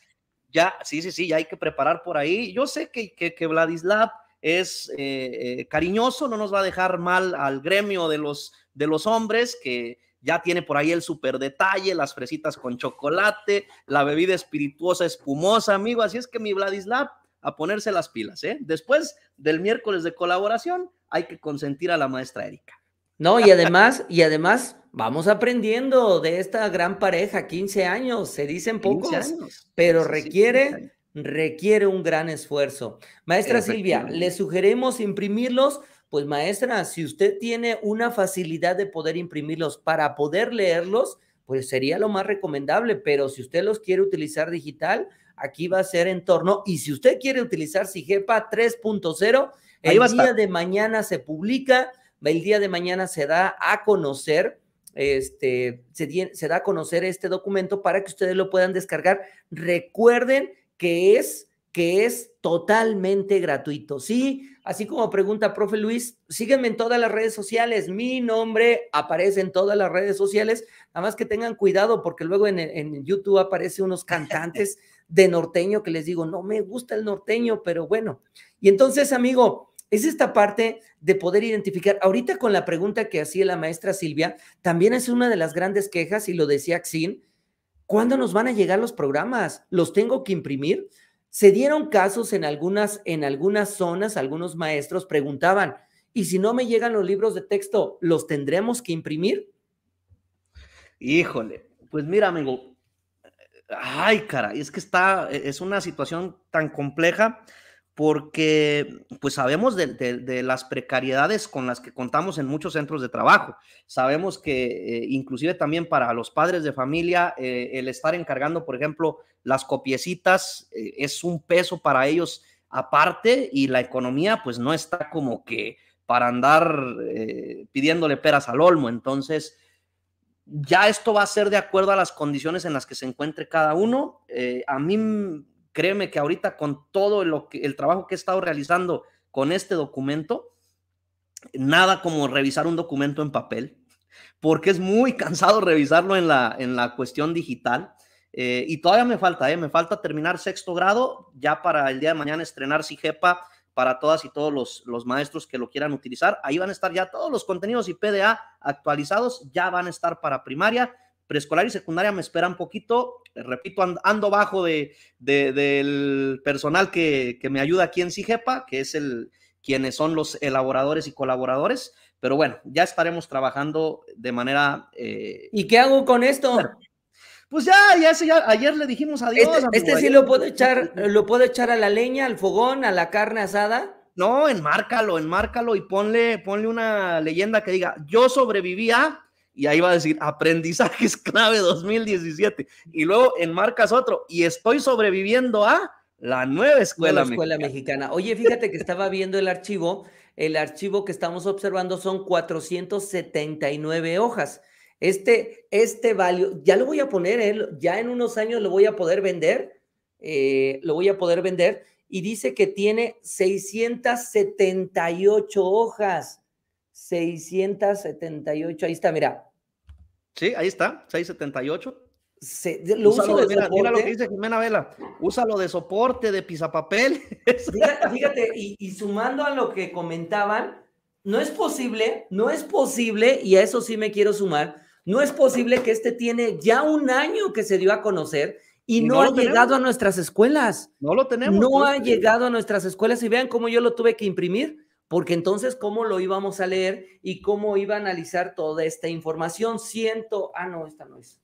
Ya, sí, sí, sí, ya hay que preparar por ahí. Yo sé que, que, Vladislav es eh, eh, cariñoso, no nos va a dejar mal al gremio de los, de los hombres que ya tiene por ahí el super detalle, las fresitas con chocolate, la bebida espirituosa espumosa, amigo. Así es que mi Vladislav, a ponerse las pilas, ¿eh? Después del miércoles de colaboración, hay que consentir a la maestra Erika. No, y además, y además, vamos aprendiendo de esta gran pareja, 15 años, se dicen pocos, pero requiere, requiere un gran esfuerzo. Maestra Silvia, le sugerimos imprimirlos pues maestra, si usted tiene una facilidad de poder imprimirlos para poder leerlos, pues sería lo más recomendable, pero si usted los quiere utilizar digital, aquí va a ser en torno, y si usted quiere utilizar CIGEPA 3.0, el día de mañana se publica, el día de mañana se da a conocer, este, se, se da a conocer este documento para que ustedes lo puedan descargar. Recuerden que es, que es totalmente gratuito, ¿sí? Así como pregunta, profe Luis, sígueme en todas las redes sociales. Mi nombre aparece en todas las redes sociales. Nada más que tengan cuidado porque luego en, YouTube aparecen unos cantantes de norteño que les digo, no me gusta el norteño, pero bueno. Y entonces, amigo, es esta parte de poder identificar. Ahorita con la pregunta que hacía la maestra Silvia, también es una de las grandes quejas y lo decía Xin. ¿Cuándo nos van a llegar los programas? ¿Los tengo que imprimir? se dieron casos en algunas, en algunas zonas, algunos maestros preguntaban, ¿y si no me llegan los libros de texto, los tendremos que imprimir? Híjole, pues mira, amigo, ay, cara, es que está, e, es una situación tan compleja porque pues sabemos de, las precariedades con las que contamos en muchos centros de trabajo. Sabemos que eh, inclusive también para los padres de familia, eh, el estar encargando, por ejemplo, las copiecitas eh, es un peso para ellos aparte y la economía pues no está como que para andar eh, pidiéndole peras al olmo. Entonces, ya esto va a ser de acuerdo a las condiciones en las que se encuentre cada uno. Eh, a mí, mm, créeme que ahorita con todo lo que, el trabajo que he estado realizando con este documento, nada como revisar un documento en papel, porque es muy cansado revisarlo en la, en la cuestión digital. Eh, y todavía me falta, eh, me falta terminar sexto grado, ya para el día de mañana estrenar CIGEPA para todas y todos los, los, maestros que lo quieran utilizar. Ahí van a estar ya todos los contenidos y PDA actualizados, ya van a estar para primaria. Preescolar y secundaria me esperan poquito. Eh, repito, ando bajo de, del personal que, me ayuda aquí en CIGEPA que es el quienes son los elaboradores y colaboradores. Pero bueno, ya estaremos trabajando de manera... Eh, ¿Y qué hago con esto? Pues ya, ya, ya ayer le dijimos adiós. Este, este sí lo puedo echar, lo puedo echar a la leña, al fogón, a la carne asada. No, enmárcalo, enmárcalo y ponle, ponle una leyenda que diga, yo sobreviví a, y ahí va a decir, aprendizajes clave 2017. Y luego enmarcas otro, y estoy sobreviviendo a la nueva escuela, escuela mexicana. mexicana. Oye, fíjate que estaba viendo el archivo, el archivo que estamos observando son 479 hojas. Este, este value, ya lo voy a poner, eh, ya en unos años lo voy a poder vender, eh, lo voy a poder vender, y dice que tiene 678 hojas. 678, ahí está, mira. Sí, ahí está, 678. Se, lo úsalo, de mira, lo que dice Jimena Vela, úsalo de soporte, de pisapapel. Fíjate, fíjate y, sumando a lo que comentaban, no es posible, no es posible, y a eso sí me quiero sumar, no es posible que este tiene ya un año que se dio a conocer y no, ha llegado a nuestras escuelas. No lo tenemos. No, ha llegado a nuestras escuelas y vean cómo yo lo tuve que imprimir, porque entonces cómo lo íbamos a leer y cómo iba a analizar toda esta información. Siento, ah, no, esta no es.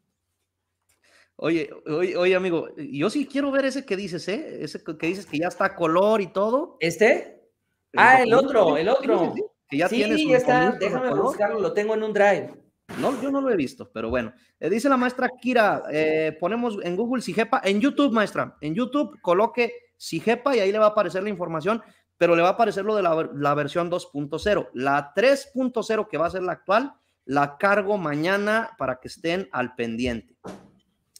Oye, oye, oye, amigo, yo sí quiero ver ese que dices, ¿eh? Ese que dices que ya está color y todo. ¿Este? Ah, el, otro, el otro. sí, ya está, déjame buscarlo, lo tengo en un drive. No, yo no lo he visto, pero bueno. Eh, dice la maestra Kira, eh, ponemos en Google Sigepa, en YouTube, maestra, en YouTube coloque Sigepa y ahí le va a aparecer la información, pero le va a aparecer lo de la, la versión 2.0. La 3.0, que va a ser la actual, la cargo mañana para que estén al pendiente.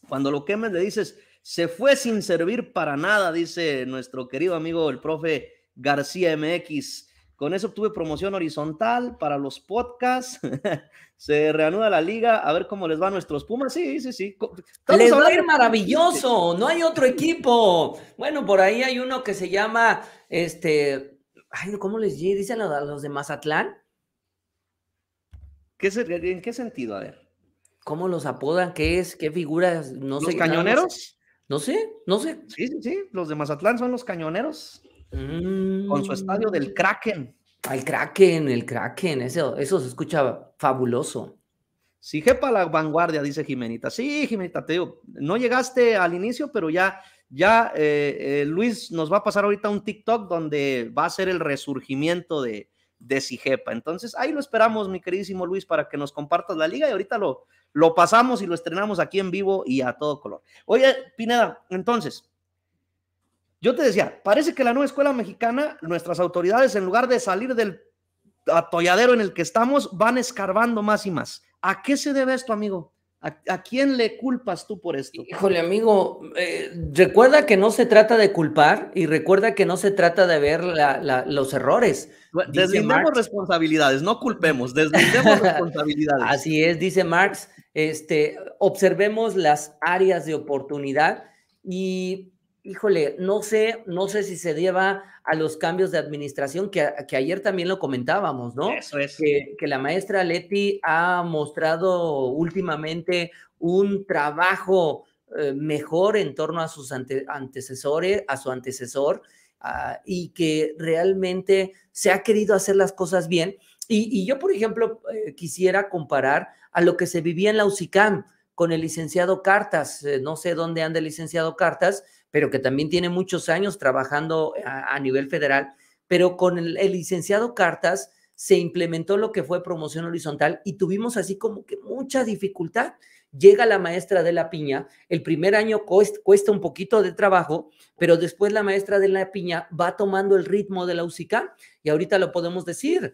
Cuando lo quemes le dices, se fue sin servir para nada, dice nuestro querido amigo el profe García MX. Con eso obtuve promoción horizontal para los podcasts. Se reanuda la liga. A ver cómo les va a nuestros Pumas. Sí, sí, sí. les va a maravilloso. No hay otro equipo. Bueno, por ahí hay uno que se llama, este, ay, ¿cómo les dicen a los de Mazatlán? ¿Qué ¿En qué sentido? A ver. ¿Cómo los apodan? ¿Qué es? ¿Qué figuras? No sé. cañoneros? No sé, no sé. Sí, sí, sí. Los de Mazatlán son los cañoneros. Con su mm. estadio del Kraken. El Kraken, el Kraken, eso, eso se escucha fabuloso. Sijepa la vanguardia, dice Jimenita. Sí, Jimenita, te digo, no llegaste al inicio, pero ya, ya eh, eh, Luis nos va a pasar ahorita un TikTok donde va a ser el resurgimiento de, de Entonces, ahí lo esperamos, mi queridísimo Luis, para que nos compartas la liga y ahorita lo, lo pasamos y lo estrenamos aquí en vivo y a todo color. Oye, Pineda, entonces, yo te decía, parece que la nueva escuela mexicana, nuestras autoridades, en lugar de salir del atolladero en el que estamos, van escarbando más y más. ¿A qué se debe esto, amigo? ¿A, quién le culpas tú por esto? Híjole, amigo, eh, recuerda que no se trata de culpar y recuerda que no se trata de ver los errores. Deslindemos responsabilidades, no culpemos, deslindemos responsabilidades. Así es, dice Marx, este, observemos las áreas de oportunidad y híjole, no sé, no sé si se lleva a los cambios de administración, que, ayer también lo comentábamos, ¿no? Eso es. Que, la maestra Leti ha mostrado últimamente un trabajo eh, mejor en torno a sus antecesores, a su antecesor, ah, y que realmente se ha querido hacer las cosas bien. Y, yo, por ejemplo, eh, quisiera comparar a lo que se vivía en la UCICAM con el licenciado Cartas, eh, no sé dónde anda el licenciado Cartas, pero que también tiene muchos años trabajando a, nivel federal, pero con el, licenciado Cartas se implementó lo que fue promoción horizontal y tuvimos así como que mucha dificultad. Llega la maestra de la piña, el primer año cuesta, un poquito de trabajo, pero después la maestra de la piña va tomando el ritmo de la usica y ahorita lo podemos decir,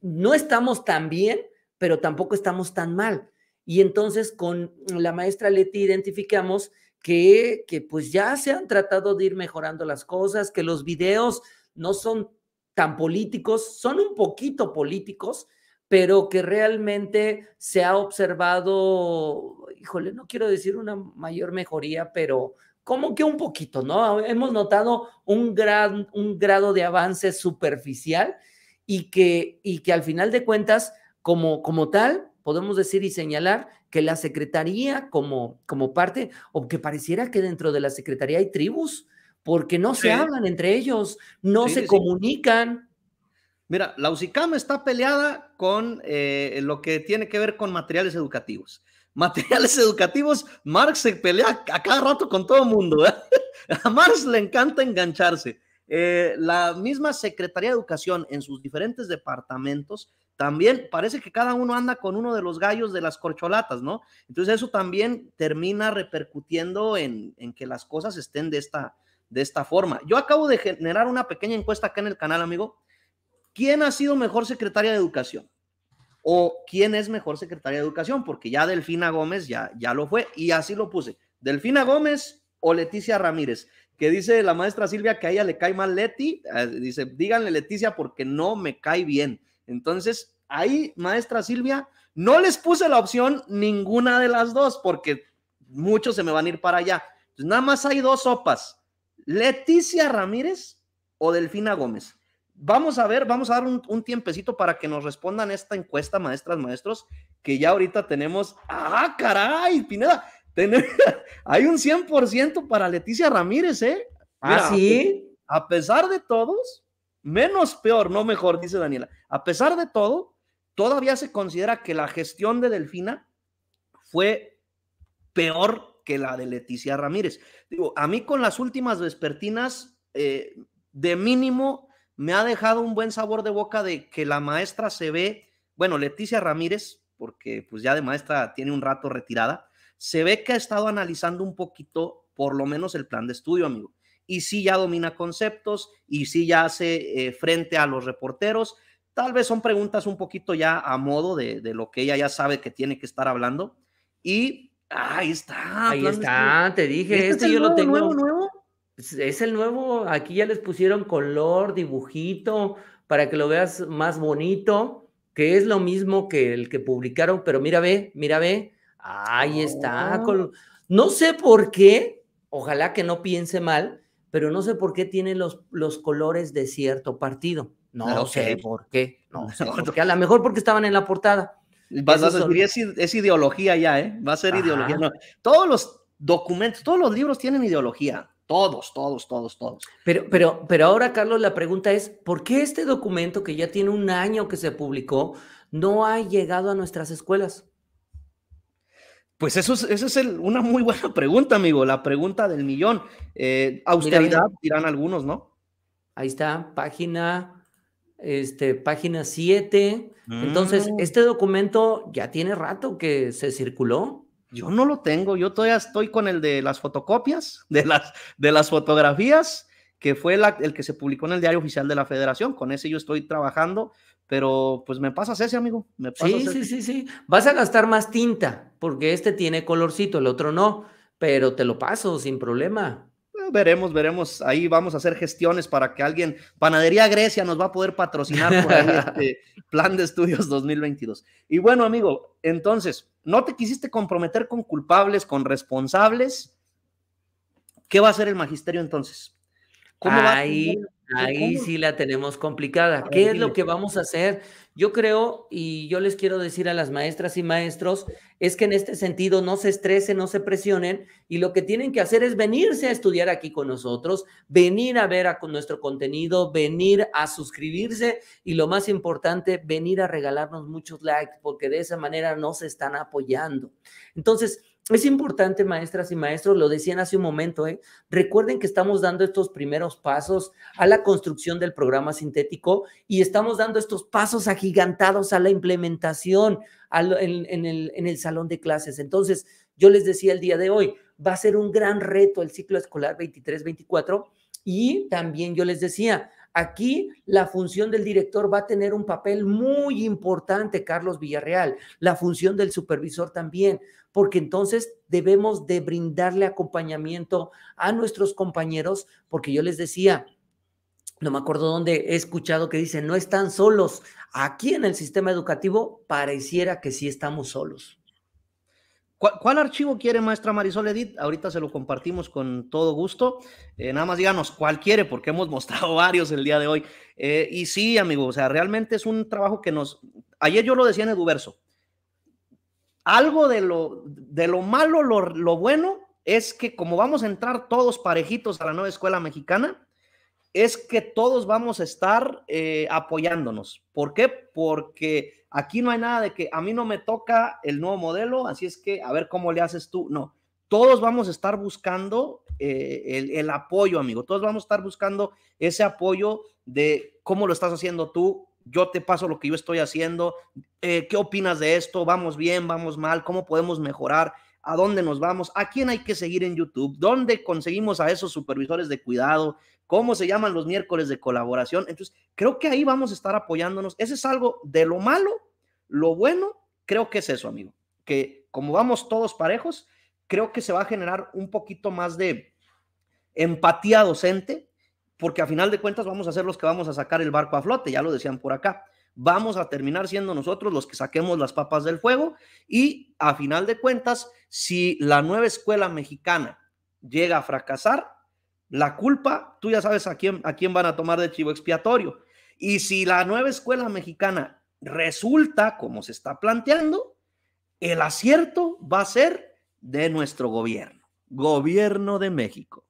no estamos tan bien, pero tampoco estamos tan mal. Y entonces con la maestra Leti identificamos que, pues ya se han tratado de ir mejorando las cosas, que los videos no son tan políticos, son un poquito políticos, pero que realmente se ha observado, híjole, no quiero decir una mayor mejoría, pero como que un poquito, ¿no? Hemos notado un, gran, un grado de avance superficial y que, y que al final de cuentas, como, como tal, podemos decir y señalar que la Secretaría como, como parte, o que pareciera que dentro de la Secretaría hay tribus, porque no se hablan entre ellos, no se comunican. Mira, la usicam está peleada con eh, lo que tiene que ver con materiales educativos. Materiales educativos, Marx se pelea a cada rato con todo el mundo. ¿eh? A Marx le encanta engancharse. Eh, la misma Secretaría de Educación en sus diferentes departamentos también parece que cada uno anda con uno de los gallos de las corcholatas, ¿no? Entonces eso también termina repercutiendo en, que las cosas estén de esta, de esta forma. Yo acabo de generar una pequeña encuesta acá en el canal, amigo. ¿Quién ha sido mejor secretaria de educación? ¿O quién es mejor secretaria de educación? Porque ya Delfina Gómez ya, ya lo fue y así lo puse. Delfina Gómez o Leticia Ramírez, que dice la maestra Silvia que a ella le cae mal Leti. Ah, dice, díganle Leticia porque no me cae bien. Entonces, ahí, maestra Silvia, no les puse la opción ninguna de las dos porque muchos se me van a ir para allá. nada más hay dos sopas, Leticia Ramírez o Delfina Gómez. Vamos a ver, vamos a dar un, tiempecito para que nos respondan esta encuesta, maestras, maestros, que ya ahorita tenemos, ah, caray, Pineda, hay un 100% para Leticia Ramírez, ¿eh? ¿Ah, sí? A pesar de todos, Menos peor, no mejor, dice Daniela. A pesar de todo, todavía se considera que la gestión de Delfina fue peor que la de Leticia Ramírez. Digo, a mí con las últimas vespertinas, eh, de mínimo, me ha dejado un buen sabor de boca de que la maestra se ve, bueno, Leticia Ramírez, porque pues ya de maestra tiene un rato retirada, se ve que ha estado analizando un poquito, por lo menos el plan de estudio, amigo y sí ya domina conceptos y si ya hace eh, frente a los reporteros. Tal vez son preguntas un poquito ya a modo de, lo que ella ya sabe que tiene que estar hablando. Y ah, ahí está. Ahí está, te dije, este, este yo lo tengo. Nuevo, nuevo? Es el nuevo, aquí ya les pusieron color, dibujito, para que lo veas más bonito, que es lo mismo que el que publicaron, pero mira, ve, mira, ve, ahí está. Oh. No sé por qué, ojalá que no piense mal, pero no sé por qué tiene los, los colores de cierto partido. No ah, sé por qué. No sé A lo mejor porque estaban en la portada. es, ideología ya, ¿eh? Va a ser ideología. todos los documentos, todos los libros tienen ideología. Todos, todos, todos, todos. Pero, pero, pero ahora, Carlos, la pregunta es, ¿por qué este documento que ya tiene un año que se publicó no ha llegado a nuestras escuelas? Pues eso es, esa es una muy buena pregunta, amigo, la pregunta del millón. Eh, austeridad dirán algunos, ¿no? Ahí está, página, este, página 7. Entonces, mm. este documento ya tiene rato que se circuló. Yo no lo tengo, yo todavía estoy con el de las fotocopias, de las, de las fotografías, que fue la, el que se publicó en el diario oficial de la federación. Con ese yo estoy trabajando pero pues me pasas ese, amigo. sí, sí, sí, sí. Vas a gastar más tinta, porque este tiene colorcito, el otro no, pero te lo paso sin problema. Ah, veremos, veremos. Ahí vamos a hacer gestiones para que alguien, Panadería Grecia, nos va a poder patrocinar por este plan de estudios 2022. Y bueno, amigo, entonces, no te quisiste comprometer con culpables, con responsables. ¿Qué va a hacer el magisterio entonces? ahí, sí la tenemos complicada. ¿Qué es lo que vamos a hacer? Yo creo, y yo les quiero decir a las maestras y maestros, es que en este sentido no se estresen, no se presionen, y lo que tienen que hacer es venirse a estudiar aquí con nosotros, venir a ver a, con nuestro contenido, venir a suscribirse, y lo más importante, venir a regalarnos muchos likes, porque de esa manera nos están apoyando. Entonces, es importante, maestras y maestros, lo decían hace un momento, ¿eh? recuerden que estamos dando estos primeros pasos a la construcción del programa sintético y estamos dando estos pasos agigantados a la implementación el, en el salón de clases. Entonces, yo les decía el día de hoy, va a ser un gran reto el ciclo escolar 23-24 y también yo les decía, Aquí la función del director va a tener un papel muy importante, Carlos Villarreal, la función del supervisor también, porque entonces debemos de brindarle acompañamiento a nuestros compañeros, porque yo les decía, no me acuerdo dónde he escuchado que dicen, no están solos. Aquí en el sistema educativo pareciera que sí estamos solos. ¿Cuál, archivo quiere maestra Marisol Edith? Ahorita se lo compartimos con todo gusto. Eh, nada más díganos cuál quiere, porque hemos mostrado varios el día de hoy. Eh, y sí, amigo, o sea, realmente es un trabajo que nos... Ayer yo lo decía en Eduverso. Algo de lo, de lo malo, lo bueno, es que como vamos a entrar todos parejitos a la nueva escuela mexicana, es que todos vamos a estar eh, apoyándonos. ¿Por qué? Porque aquí no hay nada de que a mí no me toca el nuevo modelo, así es que a ver cómo le haces tú. No, todos vamos a estar buscando eh, el, apoyo, amigo. Todos vamos a estar buscando ese apoyo de cómo lo estás haciendo tú. Yo te paso lo que yo estoy haciendo. Eh, ¿Qué opinas de esto? ¿Vamos bien? ¿Vamos mal? ¿Cómo podemos mejorar? a dónde nos vamos, a quién hay que seguir en YouTube, dónde conseguimos a esos supervisores de cuidado, cómo se llaman los miércoles de colaboración. Entonces, creo que ahí vamos a estar apoyándonos. Ese es algo de lo malo, lo bueno, creo que es eso, amigo, que como vamos todos parejos, creo que se va a generar un poquito más de empatía docente, porque a final de cuentas vamos a ser los que vamos a sacar el barco a flote, ya lo decían por acá vamos a terminar siendo nosotros los que saquemos las papas del fuego y a final de cuentas, si la nueva escuela mexicana llega a fracasar, la culpa, tú ya sabes a quién, a quién van a tomar de chivo expiatorio. Y si la nueva escuela mexicana resulta como se está planteando, el acierto va a ser de nuestro gobierno, gobierno de México.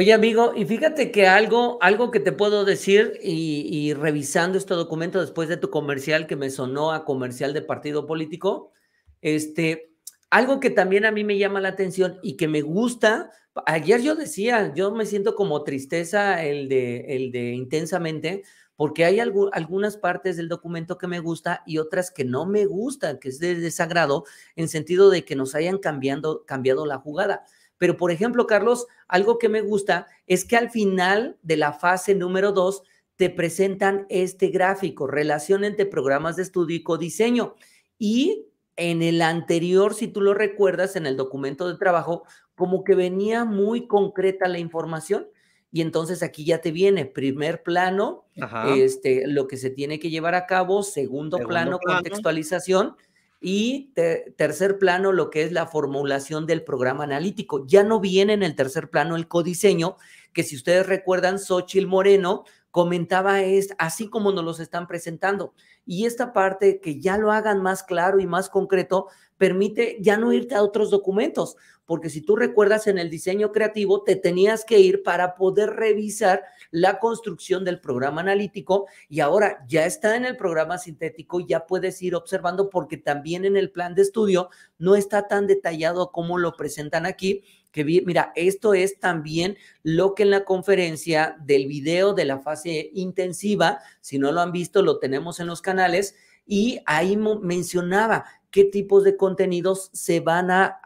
Oye, amigo, y fíjate que algo, algo que te puedo decir, y, revisando este documento después de tu comercial que me sonó a comercial de partido político, este, algo que también a mí me llama la atención y que me gusta, ayer yo decía, yo me siento como tristeza el de, el de intensamente, porque hay algunas partes del documento que me gusta y otras que no me gustan, que es desagrado, en sentido de que nos hayan cambiado la jugada. Pero, por ejemplo, Carlos, algo que me gusta es que al final de la fase número 2 te presentan este gráfico, relación entre programas de estudio y codiseño. Y en el anterior, si tú lo recuerdas, en el documento de trabajo, como que venía muy concreta la información. Y entonces aquí ya te viene primer plano, este, lo que se tiene que llevar a cabo, segundo, plano, contextualización y tercer plano, lo que es la formulación del programa analítico. Ya no viene en el tercer plano el codiseño, que si ustedes recuerdan, Xochil Moreno comentaba es así como nos los están presentando. Y esta parte que ya lo hagan más claro y más concreto permite ya no irte a otros documentos, porque si tú recuerdas en el diseño creativo, te tenías que ir para poder revisar la construcción del programa analítico y ahora ya está en el programa sintético, ya puedes ir observando porque también en el plan de estudio no está tan detallado como lo presentan aquí, que mira, esto es también lo que en la conferencia del video de la fase intensiva, si no lo han visto, lo tenemos en los canales. Y ahí mencionaba, qué tipos de contenidos se van a,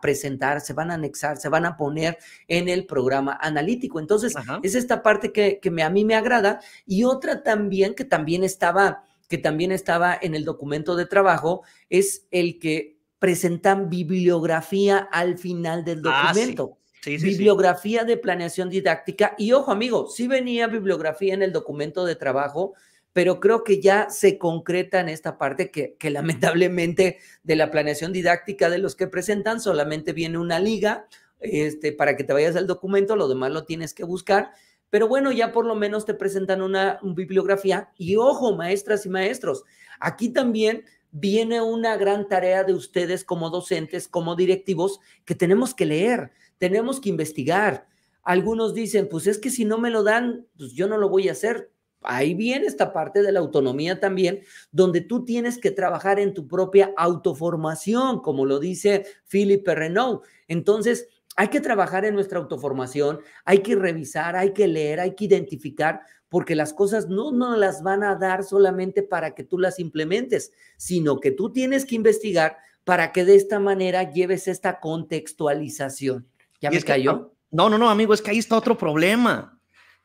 presentar, se van a anexar, se van a poner en el programa analítico. Entonces, es esta parte que, a mí me agrada. Y otra también que también estaba que también estaba en el documento de trabajo, es el que presentan bibliografía al final del ah, documento. bibliografía de planeación didáctica. Y ojo, amigo, sí venía bibliografía en el documento de trabajo, pero creo que ya se concreta en esta parte que, lamentablemente de la planeación didáctica de los que presentan solamente viene una liga este, para que te vayas al documento, lo demás lo tienes que buscar. Pero bueno, ya por lo menos te presentan una, una, bibliografía. Y ojo, maestras y maestros, aquí también viene una gran tarea de ustedes como docentes, como directivos, que tenemos que leer, tenemos que investigar. Algunos dicen, pues es que si no me lo dan, pues yo no lo voy a hacer ahí viene esta parte de la autonomía también, donde tú tienes que trabajar en tu propia autoformación, como lo dice Philippe Renault. Entonces, hay que trabajar en nuestra autoformación, hay que revisar, hay que leer, hay que identificar, porque las cosas no no las van a dar solamente para que tú las implementes, sino que tú tienes que investigar para que de esta manera lleves esta contextualización. ¿Ya me cayó? no, no, no, amigo, es que ahí está otro problema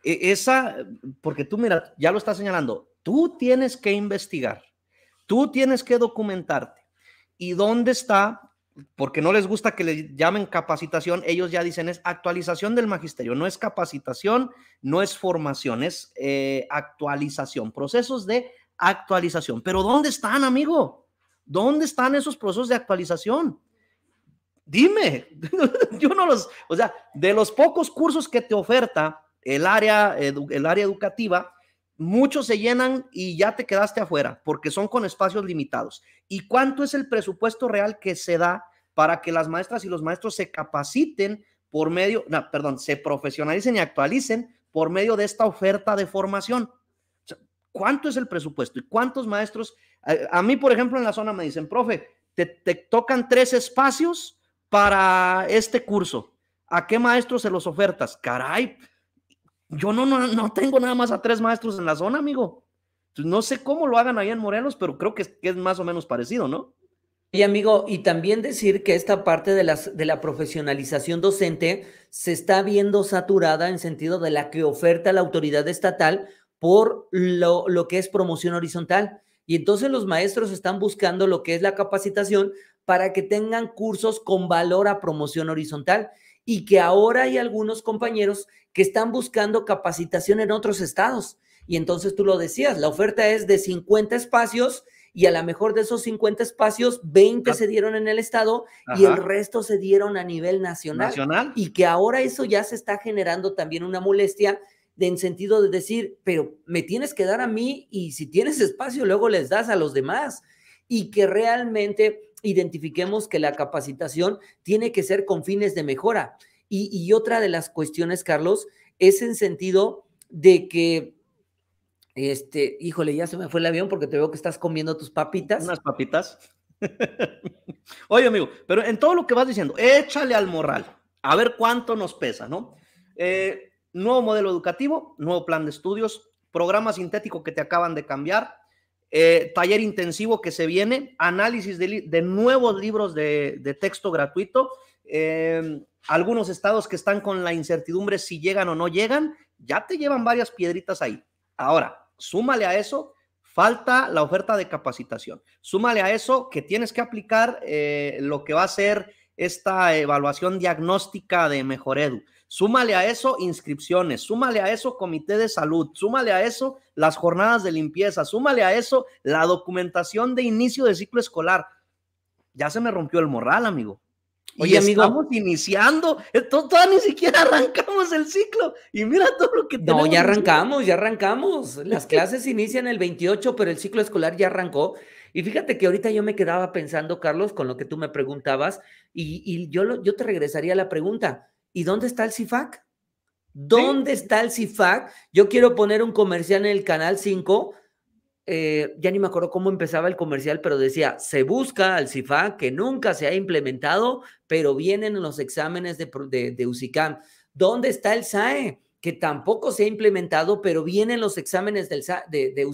e, esa, porque tú mira, ya lo estás señalando, tú tienes que investigar, tú tienes que documentarte. ¿Y dónde está? Porque no les gusta que le llamen capacitación, ellos ya dicen es actualización del magisterio, no es capacitación, no es formación, es eh, actualización, procesos de actualización. Pero ¿dónde están, amigo? ¿Dónde están esos procesos de actualización? Dime, yo no los, o sea, de los pocos cursos que te oferta el área, el área educativa, muchos se llenan y ya te quedaste afuera porque son con espacios limitados. ¿Y cuánto es el presupuesto real que se da para que las maestras y los maestros se capaciten por medio, no, perdón, se profesionalicen y actualicen por medio de esta oferta de formación? ¿Cuánto es el presupuesto y cuántos maestros? A, mí, por ejemplo, en la zona me dicen, profe, te, te tocan tres espacios para este curso. ¿A qué maestros se los ofertas? Caray, yo no, no, no tengo nada más a tres maestros en la zona, amigo. no sé cómo lo hagan allá en Morelos, pero creo que es, más o menos parecido, ¿no? Y amigo, y también decir que esta parte de, las, de la profesionalización docente se está viendo saturada en sentido de la que oferta la autoridad estatal por lo que es promoción horizontal. Y entonces los maestros están buscando lo que es la capacitación para que tengan cursos con valor a promoción horizontal y que ahora hay algunos compañeros que están buscando capacitación en otros estados. Y entonces tú lo decías, la oferta es de 50 espacios y a lo mejor de esos 50 espacios, 20 se dieron en el estado y el resto se dieron a nivel nacional. Y que ahora eso ya se está generando también una molestia en sentido de decir, pero me tienes que dar a mí y si tienes espacio, luego les das a los demás. Y que realmente identifiquemos que la capacitación tiene que ser con fines de mejora. Y, otra de las cuestiones, Carlos, es en sentido de que, este, híjole, ya se me fue el avión porque te veo que estás comiendo tus papitas. Unas papitas. Oye, amigo, pero en todo lo que vas diciendo, échale al morral, a ver cuánto nos pesa, ¿no? Eh, nuevo modelo educativo, nuevo plan de estudios, programa sintético que te acaban de cambiar, eh, taller intensivo que se viene, análisis de, nuevos libros de, texto gratuito, em, algunos estados que están con la incertidumbre si llegan o no llegan, ya te llevan varias piedritas ahí. Ahora, súmale a eso, falta la oferta de capacitación, súmale a eso que tienes que aplicar eh, lo que va a ser esta evaluación diagnóstica de mejor edu. Súmale a eso inscripciones, súmale a eso comité de salud, súmale a eso las jornadas de limpieza, súmale a eso la documentación de inicio de ciclo escolar. Ya se me rompió el moral, amigo. Oye, amigo, estamos iniciando, entonces eh, todavía ni siquiera arrancamos el ciclo. Y mira todo lo que No, ya arrancamos, ya arrancamos. Las clases inician el 28, pero el ciclo escolar ya arrancó. Y fíjate que ahorita yo me quedaba pensando, Carlos, con lo que tú me preguntabas, y, yo, yo te regresaría a la pregunta. ¿Y dónde está el CIFAC? ¿Dónde está el CIFAC? Yo quiero poner un comercial en el canal 5. Eh, ya ni me acuerdo cómo empezaba el comercial, pero decía, se busca al CIFAC que nunca se ha implementado, pero vienen los exámenes de, de, ¿Dónde está el SAE? Que tampoco se ha implementado, pero vienen los exámenes del de, de,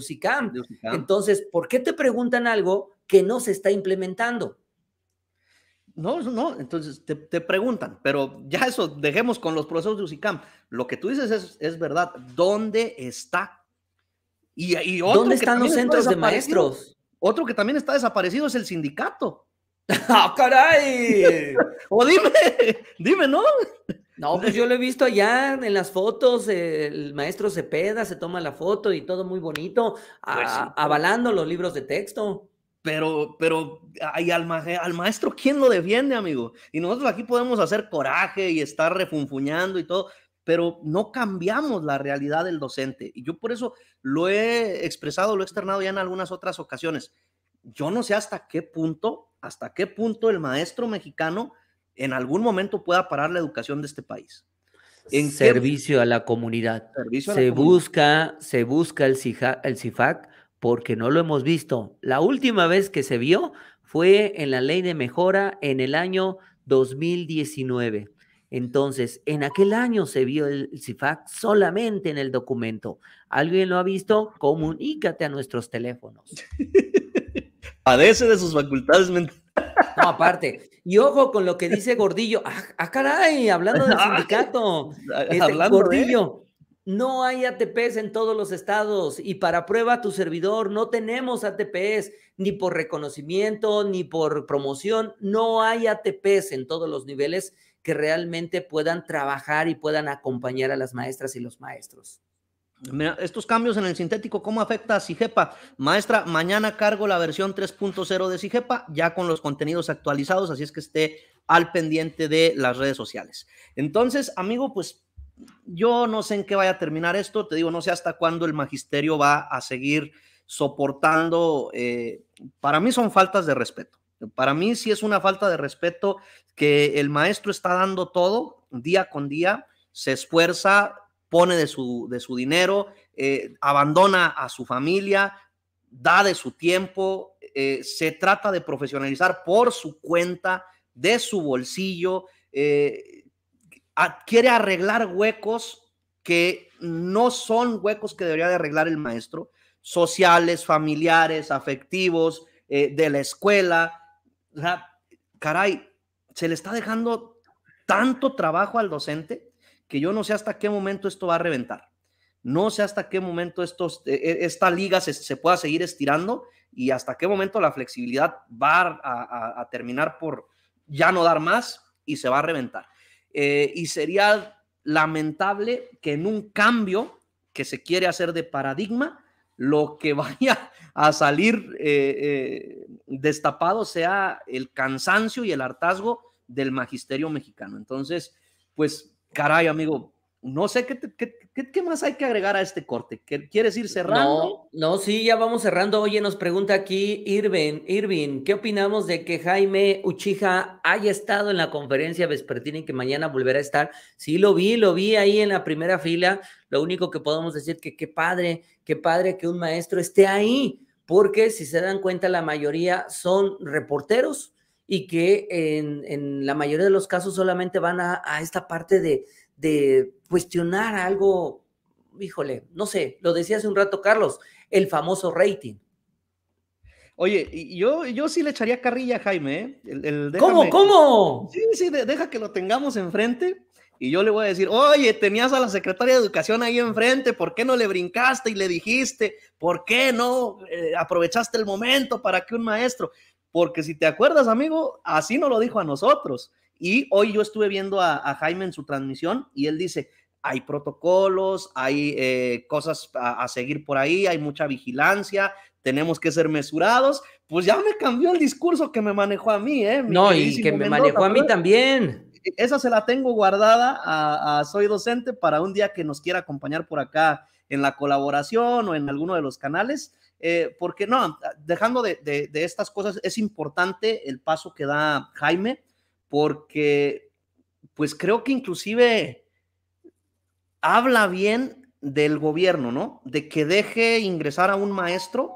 Entonces, ¿por qué te preguntan algo que no se está implementando? No, no, entonces te, preguntan, pero ya eso, dejemos con los procesos de USICAM Lo que tú dices es, verdad. ¿Dónde está? Y, ¿Dónde están los centros de maestros? Otro que también está desaparecido es el sindicato. ¡Ah, caray! o dime, dime, ¿no? No, pues yo lo he visto allá en las fotos, el maestro Cepeda se toma la foto y todo muy bonito, pues avalando los libros de texto. Pero, pero, y eh, al, maestro, ¿quién lo defiende, amigo? Y nosotros aquí podemos hacer coraje y estar refunfuñando y todo, pero no cambiamos la realidad del docente. Y yo por eso lo he expresado, lo he externado ya en algunas otras ocasiones. Yo no sé hasta qué punto, hasta qué punto el maestro mexicano en algún momento pueda parar la educación de este país. En servicio a la comunidad. se busca, se busca el CIFAC porque no lo hemos visto. La última vez que se vio fue en la ley de mejora en el año 2019. Entonces, en aquel año se vio el CIFAC solamente en el documento. ¿Alguien lo ha visto? Comunícate a nuestros teléfonos. Padece de sus facultades mentales. No, aparte. Y ojo con lo que dice Gordillo. Ah, ah caray, hablando del sindicato. Este, hablando ¿eh? Gordillo. No hay ATPs en todos los estados y para prueba tu servidor no tenemos ATPs ni por reconocimiento ni por promoción. No hay ATPs en todos los niveles que realmente puedan trabajar y puedan acompañar a las maestras y los maestros. estos cambios en el sintético, ¿cómo afecta a CIGEPA? Maestra, mañana cargo la versión 3.0 de CIGEPA, ya con los contenidos actualizados, así es que esté al pendiente de las redes sociales. Entonces, amigo, pues yo no sé en qué vaya a terminar esto, te digo, no sé hasta cuándo el magisterio va a seguir soportando, eh, para mí son faltas de respeto. Para mí sí es una falta de respeto que el maestro está dando todo día con día, se esfuerza, pone de su, de su dinero, eh, abandona a su familia, da de su tiempo, eh, se trata de profesionalizar por su cuenta, de su bolsillo. Eh, quiere arreglar huecos que no son huecos que debería de arreglar el maestro, sociales, familiares, afectivos, eh, de la escuela. caray, se le está dejando tanto trabajo al docente que yo no sé hasta qué momento esto va a reventar. No sé hasta qué momento estos, e, e, esta liga se, pueda seguir estirando y hasta qué momento la flexibilidad va a terminar por ya no dar más y se va a reventar. Eh, y sería lamentable que en un cambio que se quiere hacer de paradigma, lo que vaya a salir eh, eh, destapado sea el cansancio y el hartazgo del magisterio mexicano. Entonces, pues, caray, amigo, no sé ¿qué, qué, más hay que agregar a este corte. ¿Quieres ir cerrando? No, no, sí, ya vamos cerrando. Oye, nos pregunta aquí Irving, Irving, ¿qué opinamos de que Jaime Uchija haya estado en la conferencia vespertina y que mañana volverá a estar? Sí, lo vi, lo vi ahí en la primera fila. Lo único que podemos decir que qué padre, qué padre que un maestro esté ahí, porque si se dan cuenta, la mayoría son reporteros y que en, la mayoría de los casos solamente van a esta parte de de cuestionar algo, híjole, no sé, lo decía hace un rato Carlos, el famoso rating. Oye, yo, yo sí le echaría carrilla a Jaime. ¿eh? El, ¿Cómo? ¿Cómo? Sí, sí, deja que lo tengamos enfrente y yo le voy a decir, oye, tenías a la secretaria de Educación ahí enfrente, ¿por qué no le brincaste y le dijiste? ¿Por qué no eh, aprovechaste el momento para que un maestro? Porque si te acuerdas, amigo, así no lo dijo a nosotros. Y hoy yo estuve viendo a, Jaime en su transmisión y él dice, hay protocolos, hay eh, cosas a, seguir por ahí, hay mucha vigilancia, tenemos que ser mesurados. Pues ya me cambió el discurso que me manejó a mí, ¿eh? No, y que me manejó a mí también. Esa se la tengo guardada a, Soy Docente para un día que nos quiera acompañar por acá en la colaboración o en alguno de los canales. Eh, porque no, dejando de estas cosas, es importante el paso que da Jaime porque pues creo que inclusive habla bien del gobierno, ¿no? De que deje ingresar a un maestro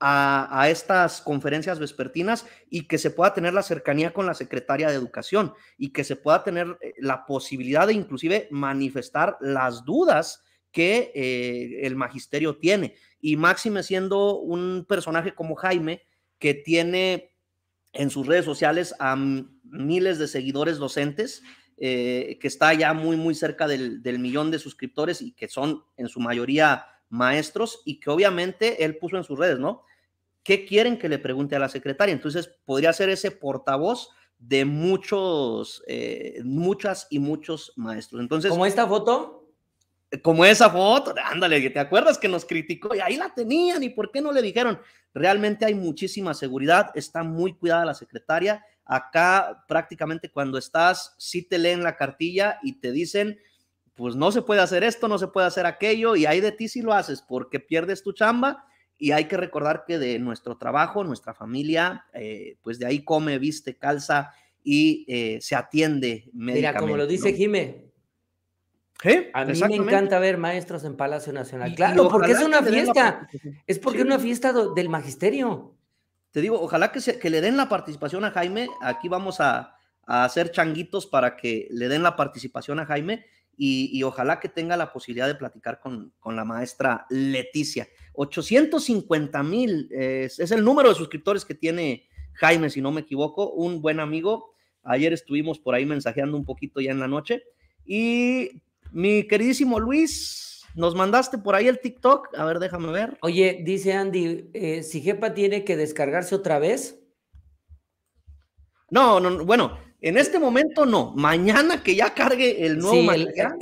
a, estas conferencias vespertinas y que se pueda tener la cercanía con la secretaria de educación y que se pueda tener eh, la posibilidad de inclusive manifestar las dudas que eh, el magisterio tiene. Y Máxime siendo un personaje como Jaime, que tiene en sus redes sociales a mm, miles de seguidores docentes, eh, que está ya muy, muy cerca del, millón de suscriptores y que son en su mayoría maestros y que obviamente él puso en sus redes, ¿no? ¿Qué quieren que le pregunte a la secretaria? Entonces, podría ser ese portavoz de muchos, eh, muchas y muchos maestros. Entonces, ¿como esta foto? Como esa foto, ándale, ¿te acuerdas que nos criticó? Y ahí la tenían, ¿y por qué no le dijeron? Realmente hay muchísima seguridad, está muy cuidada la secretaria, Acá prácticamente cuando estás, sí te leen la cartilla y te dicen, pues no se puede hacer esto, no se puede hacer aquello, y hay de ti si lo haces porque pierdes tu chamba. Y hay que recordar que de nuestro trabajo, nuestra familia, eh, pues de ahí come, viste, calza y eh, se atiende. Mira, como lo dice Jime, A mí me encanta ver maestros en Palacio Nacional. claro, porque es una fiesta. Es porque es una fiesta del magisterio te digo, ojalá que, se, le den la participación a Jaime. Aquí vamos a, hacer changuitos para que le den la participación a Jaime y, ojalá que tenga la posibilidad de platicar con, la maestra Leticia. 850 mil es el número de suscriptores que tiene Jaime, si no me equivoco, un buen amigo. Ayer estuvimos por ahí mensajeando un poquito ya en la noche. Y mi queridísimo Luis, nos mandaste por ahí el TikTok. A ver, déjame ver. Oye, dice Andy, eh, tiene que descargarse otra vez. No, no, bueno, en este momento no. Mañana que ya cargue el nuevo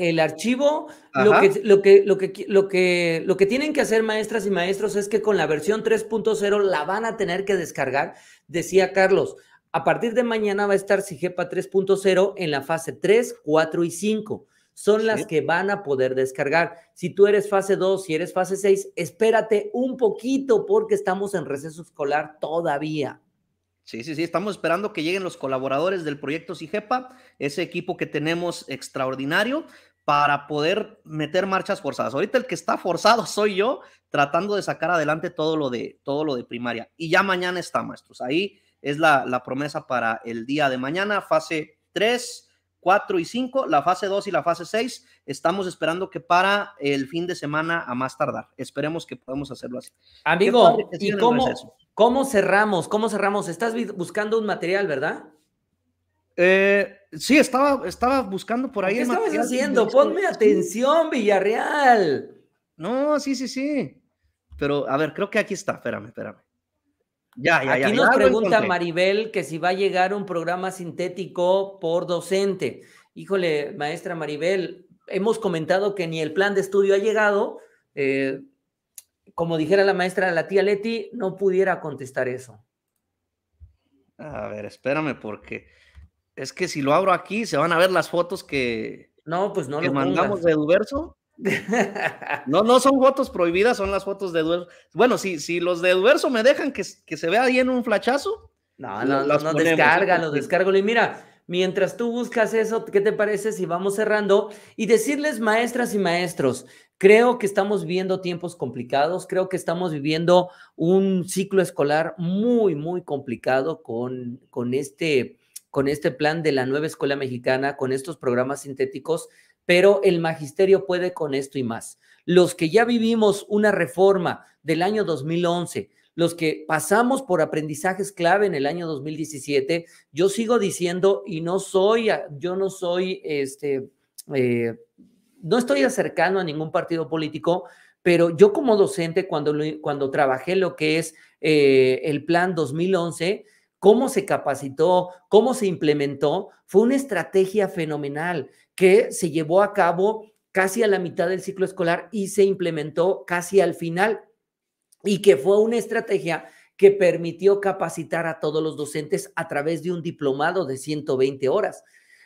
El, archivo, lo que, lo que, lo, que, lo, que, lo, que, tienen que hacer maestras y maestros es que con la versión 3.0 la van a tener que descargar, decía Carlos. A partir de mañana va a estar SIGEPA 3.0 en la fase 3, 4 y 5 son las que van a poder descargar. Si tú eres fase 2, si eres fase 6, espérate un poquito porque estamos en receso escolar todavía. Sí, sí, sí, estamos esperando que lleguen los colaboradores del proyecto CIGEPA, ese equipo que tenemos extraordinario, para poder meter marchas forzadas. Ahorita el que está forzado soy yo, tratando de sacar adelante todo lo de, todo lo de primaria. Y ya mañana está, maestros. Ahí es la, la promesa para el día de mañana, fase 3, 4 y 5, la fase 2 y la fase 6. Estamos esperando que para el fin de semana a más tardar. Esperemos que podamos hacerlo así. Amigo, ¿y cómo, cerramos? ¿Cómo cerramos? Estás buscando un material, ¿verdad? Eh, sí, estaba, estaba buscando por ahí. ¿Qué estabas haciendo? Ponme atención, Villarreal. No, sí, sí, sí. Pero, a ver, creo que aquí está. Espérame, espérame. Aquí nos pregunta Maribel que si va a llegar un programa sintético por docente. Híjole, maestra Maribel, hemos comentado que ni el plan de estudio ha llegado. Eh, como dijera la maestra, la tía Leti, no pudiera contestar eso. A ver, espérame, porque es que si lo abro aquí, se van a ver las fotos que, no, pues no lo mandamos pongas. de No, no son fotos prohibidas, son las fotos de Duerzo. Bueno, si, si los de Duerzo me dejan que, se vea ahí en un flachazo. No, no, no, no descárgalo, descárgalo. Y mira, mientras tú buscas eso, ¿qué te parece si vamos cerrando? Y decirles, maestras y maestros, creo que estamos viviendo tiempos complicados, creo que estamos viviendo un ciclo escolar muy, muy complicado con, con este con este plan de la nueva escuela mexicana, con estos programas sintéticos, pero el magisterio puede con esto y más. Los que ya vivimos una reforma del año 2011, los que pasamos por aprendizajes clave en el año 2017, yo sigo diciendo y no soy, yo no soy, este, eh, no estoy acercando a ningún partido político, pero yo como docente, cuando, cuando trabajé lo que es eh, el plan 2011, cómo se capacitó, cómo se implementó, fue una estrategia fenomenal que se llevó a cabo casi a la mitad del ciclo escolar y se implementó casi al final y que fue una estrategia que permitió capacitar a todos los docentes a través de un diplomado de 120 horas.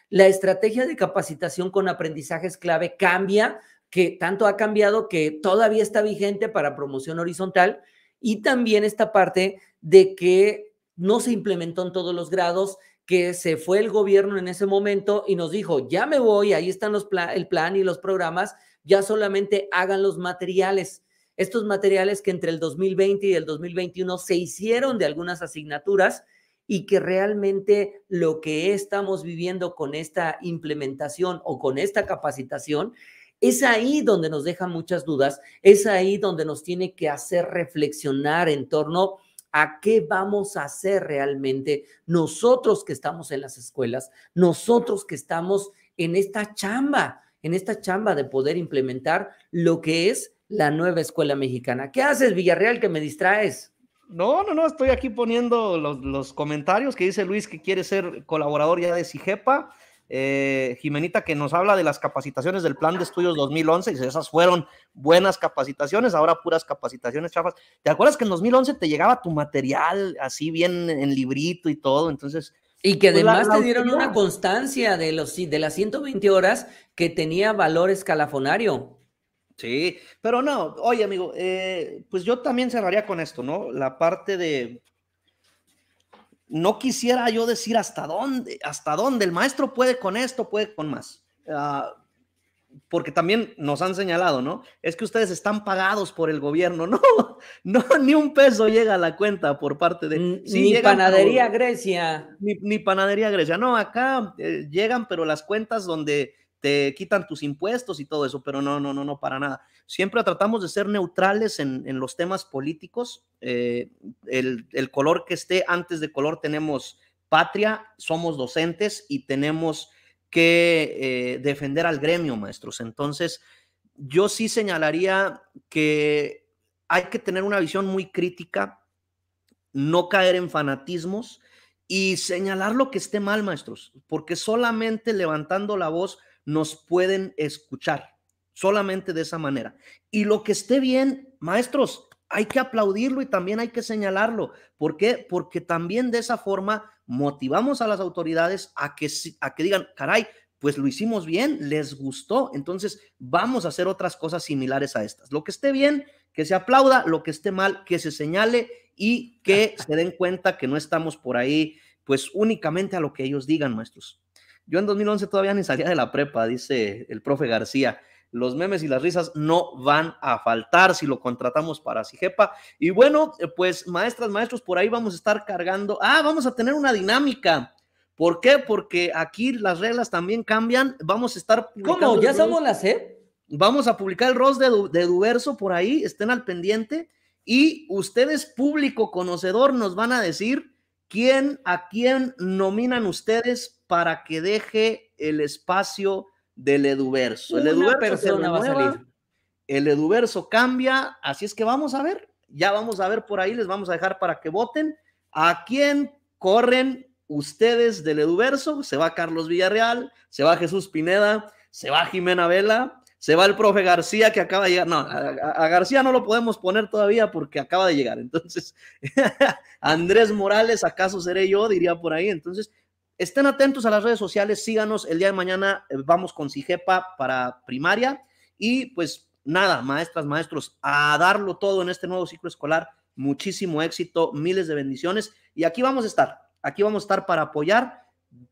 La estrategia de capacitación con aprendizajes clave cambia, que tanto ha cambiado que todavía está vigente para promoción horizontal y también esta parte de que no se implementó en todos los grados que se fue el gobierno en ese momento y nos dijo, ya me voy, ahí están los el plan y los programas, ya solamente hagan los materiales. Estos materiales que entre el 2020 y el 2021 se hicieron de algunas asignaturas y que realmente lo que estamos viviendo con esta implementación o con esta capacitación, es ahí donde nos deja muchas dudas, es ahí donde nos tiene que hacer reflexionar en torno a a qué vamos a hacer realmente nosotros que estamos en las escuelas, nosotros que estamos en esta chamba, en esta chamba de poder implementar lo que es la nueva escuela mexicana. ¿Qué haces, Villarreal, que me distraes? No, no, no, estoy aquí poniendo los, comentarios que dice Luis que quiere ser colaborador ya de CIGEPA eh, Jimenita, que nos habla de las capacitaciones del Plan de Estudios 2011, y esas fueron buenas capacitaciones, ahora puras capacitaciones chafas. ¿Te acuerdas que en 2011 te llegaba tu material así bien en librito y todo? Entonces... Y que pues, además te dieron una constancia de, los, de las 120 horas que tenía valor escalafonario. Sí, pero no, oye amigo, eh, pues yo también cerraría con esto, ¿no? La parte de no quisiera yo decir hasta dónde, hasta dónde. El maestro puede con esto, puede con más. Ah, porque también nos han señalado, ¿no? Es que ustedes están pagados por el gobierno, no, no, ni un peso llega a la cuenta por parte de... ni panadería Grecia. Ni, panadería Grecia, no, acá eh, llegan, pero las cuentas donde te quitan tus impuestos y todo eso, pero no, no, no, no, para nada. Siempre tratamos de ser neutrales en, los temas políticos. Eh, el, color que esté antes de color tenemos patria, somos docentes y tenemos que eh, defender al gremio, maestros. Entonces, yo sí señalaría que hay que tener una visión muy crítica, no caer en fanatismos y señalar lo que esté mal, maestros, porque solamente levantando la voz nos pueden escuchar solamente de esa manera. Y lo que esté bien, maestros, hay que aplaudirlo y también hay que señalarlo. ¿Por qué? Porque también de esa forma motivamos a las autoridades a que, a que digan, caray, pues lo hicimos bien, les gustó, entonces vamos a hacer otras cosas similares a estas. Lo que esté bien, que se aplauda, lo que esté mal, que se señale y que se den cuenta que no estamos por ahí, pues únicamente a lo que ellos digan, maestros. Yo en 2011 todavía ni salía de la prepa, dice el profe García. Los memes y las risas no van a faltar si lo contratamos para sigepa Y bueno, pues maestras, maestros, por ahí vamos a estar cargando. Ah, vamos a tener una dinámica. ¿Por qué? Porque aquí las reglas también cambian. Vamos a estar. ¿Cómo? ¿Ya somos la C? Vamos a publicar el ROS de, de Duverso por ahí, estén al pendiente. Y ustedes, público conocedor, nos van a decir ¿Quién a quién nominan ustedes para que deje el espacio del Eduverso? El Eduverso El Eduverso cambia, así es que vamos a ver, ya vamos a ver por ahí, les vamos a dejar para que voten. ¿A quién corren ustedes del Eduverso? Se va Carlos Villarreal, se va Jesús Pineda, se va Jimena Vela, se va el profe García que acaba de llegar. No, a, García no lo podemos poner todavía porque acaba de llegar. Entonces, Andrés Morales, ¿acaso seré yo? Diría por ahí. Entonces, estén atentos a las redes sociales, síganos. El día de mañana eh, vamos con CIGEPA para primaria. Y pues nada, maestras, maestros, a darlo todo en este nuevo ciclo escolar. Muchísimo éxito, miles de bendiciones. Y aquí vamos a estar, aquí vamos a estar para apoyar,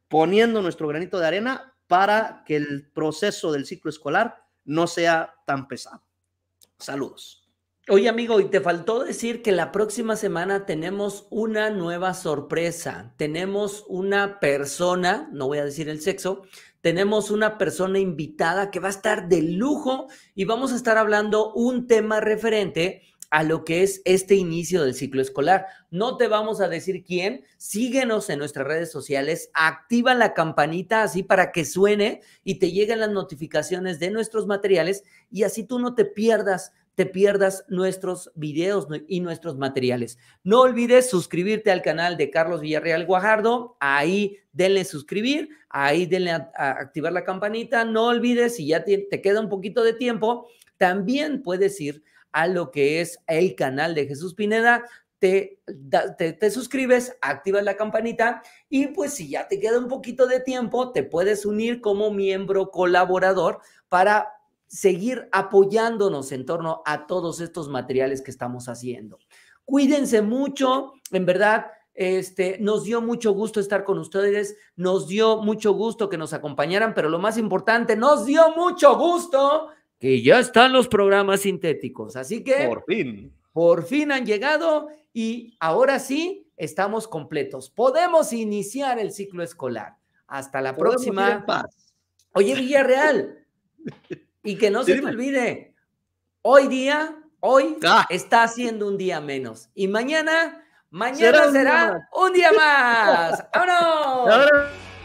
poniendo nuestro granito de arena para que el proceso del ciclo escolar no sea tan pesado. Saludos. Oye amigo, y te faltó decir que la próxima semana tenemos una nueva sorpresa. Tenemos una persona, no voy a decir el sexo, tenemos una persona invitada que va a estar de lujo y vamos a estar hablando un tema referente a lo que es este inicio del ciclo escolar. No te vamos a decir quién, síguenos en nuestras redes sociales, activa la campanita así para que suene y te lleguen las notificaciones de nuestros materiales y así tú no te pierdas te pierdas nuestros videos y nuestros materiales. No olvides suscribirte al canal de Carlos Villarreal Guajardo. Ahí denle suscribir, ahí denle a, activar la campanita. No olvides, si ya te queda un poquito de tiempo, también puedes ir a lo que es el canal de Jesús Pineda. Te, te, suscribes, activas la campanita y pues si ya te queda un poquito de tiempo, te puedes unir como miembro colaborador para seguir apoyándonos en torno a todos estos materiales que estamos haciendo. Cuídense mucho, en verdad, este, nos dio mucho gusto estar con ustedes, nos dio mucho gusto que nos acompañaran, pero lo más importante, nos dio mucho gusto que ya están los programas sintéticos. Así que... Por fin. Por fin han llegado y ahora sí estamos completos. Podemos iniciar el ciclo escolar. Hasta la próxima. Oye Oye, Villarreal. y que no se te olvide, hoy día, hoy ah. está haciendo un día menos. Y mañana, mañana será un día más.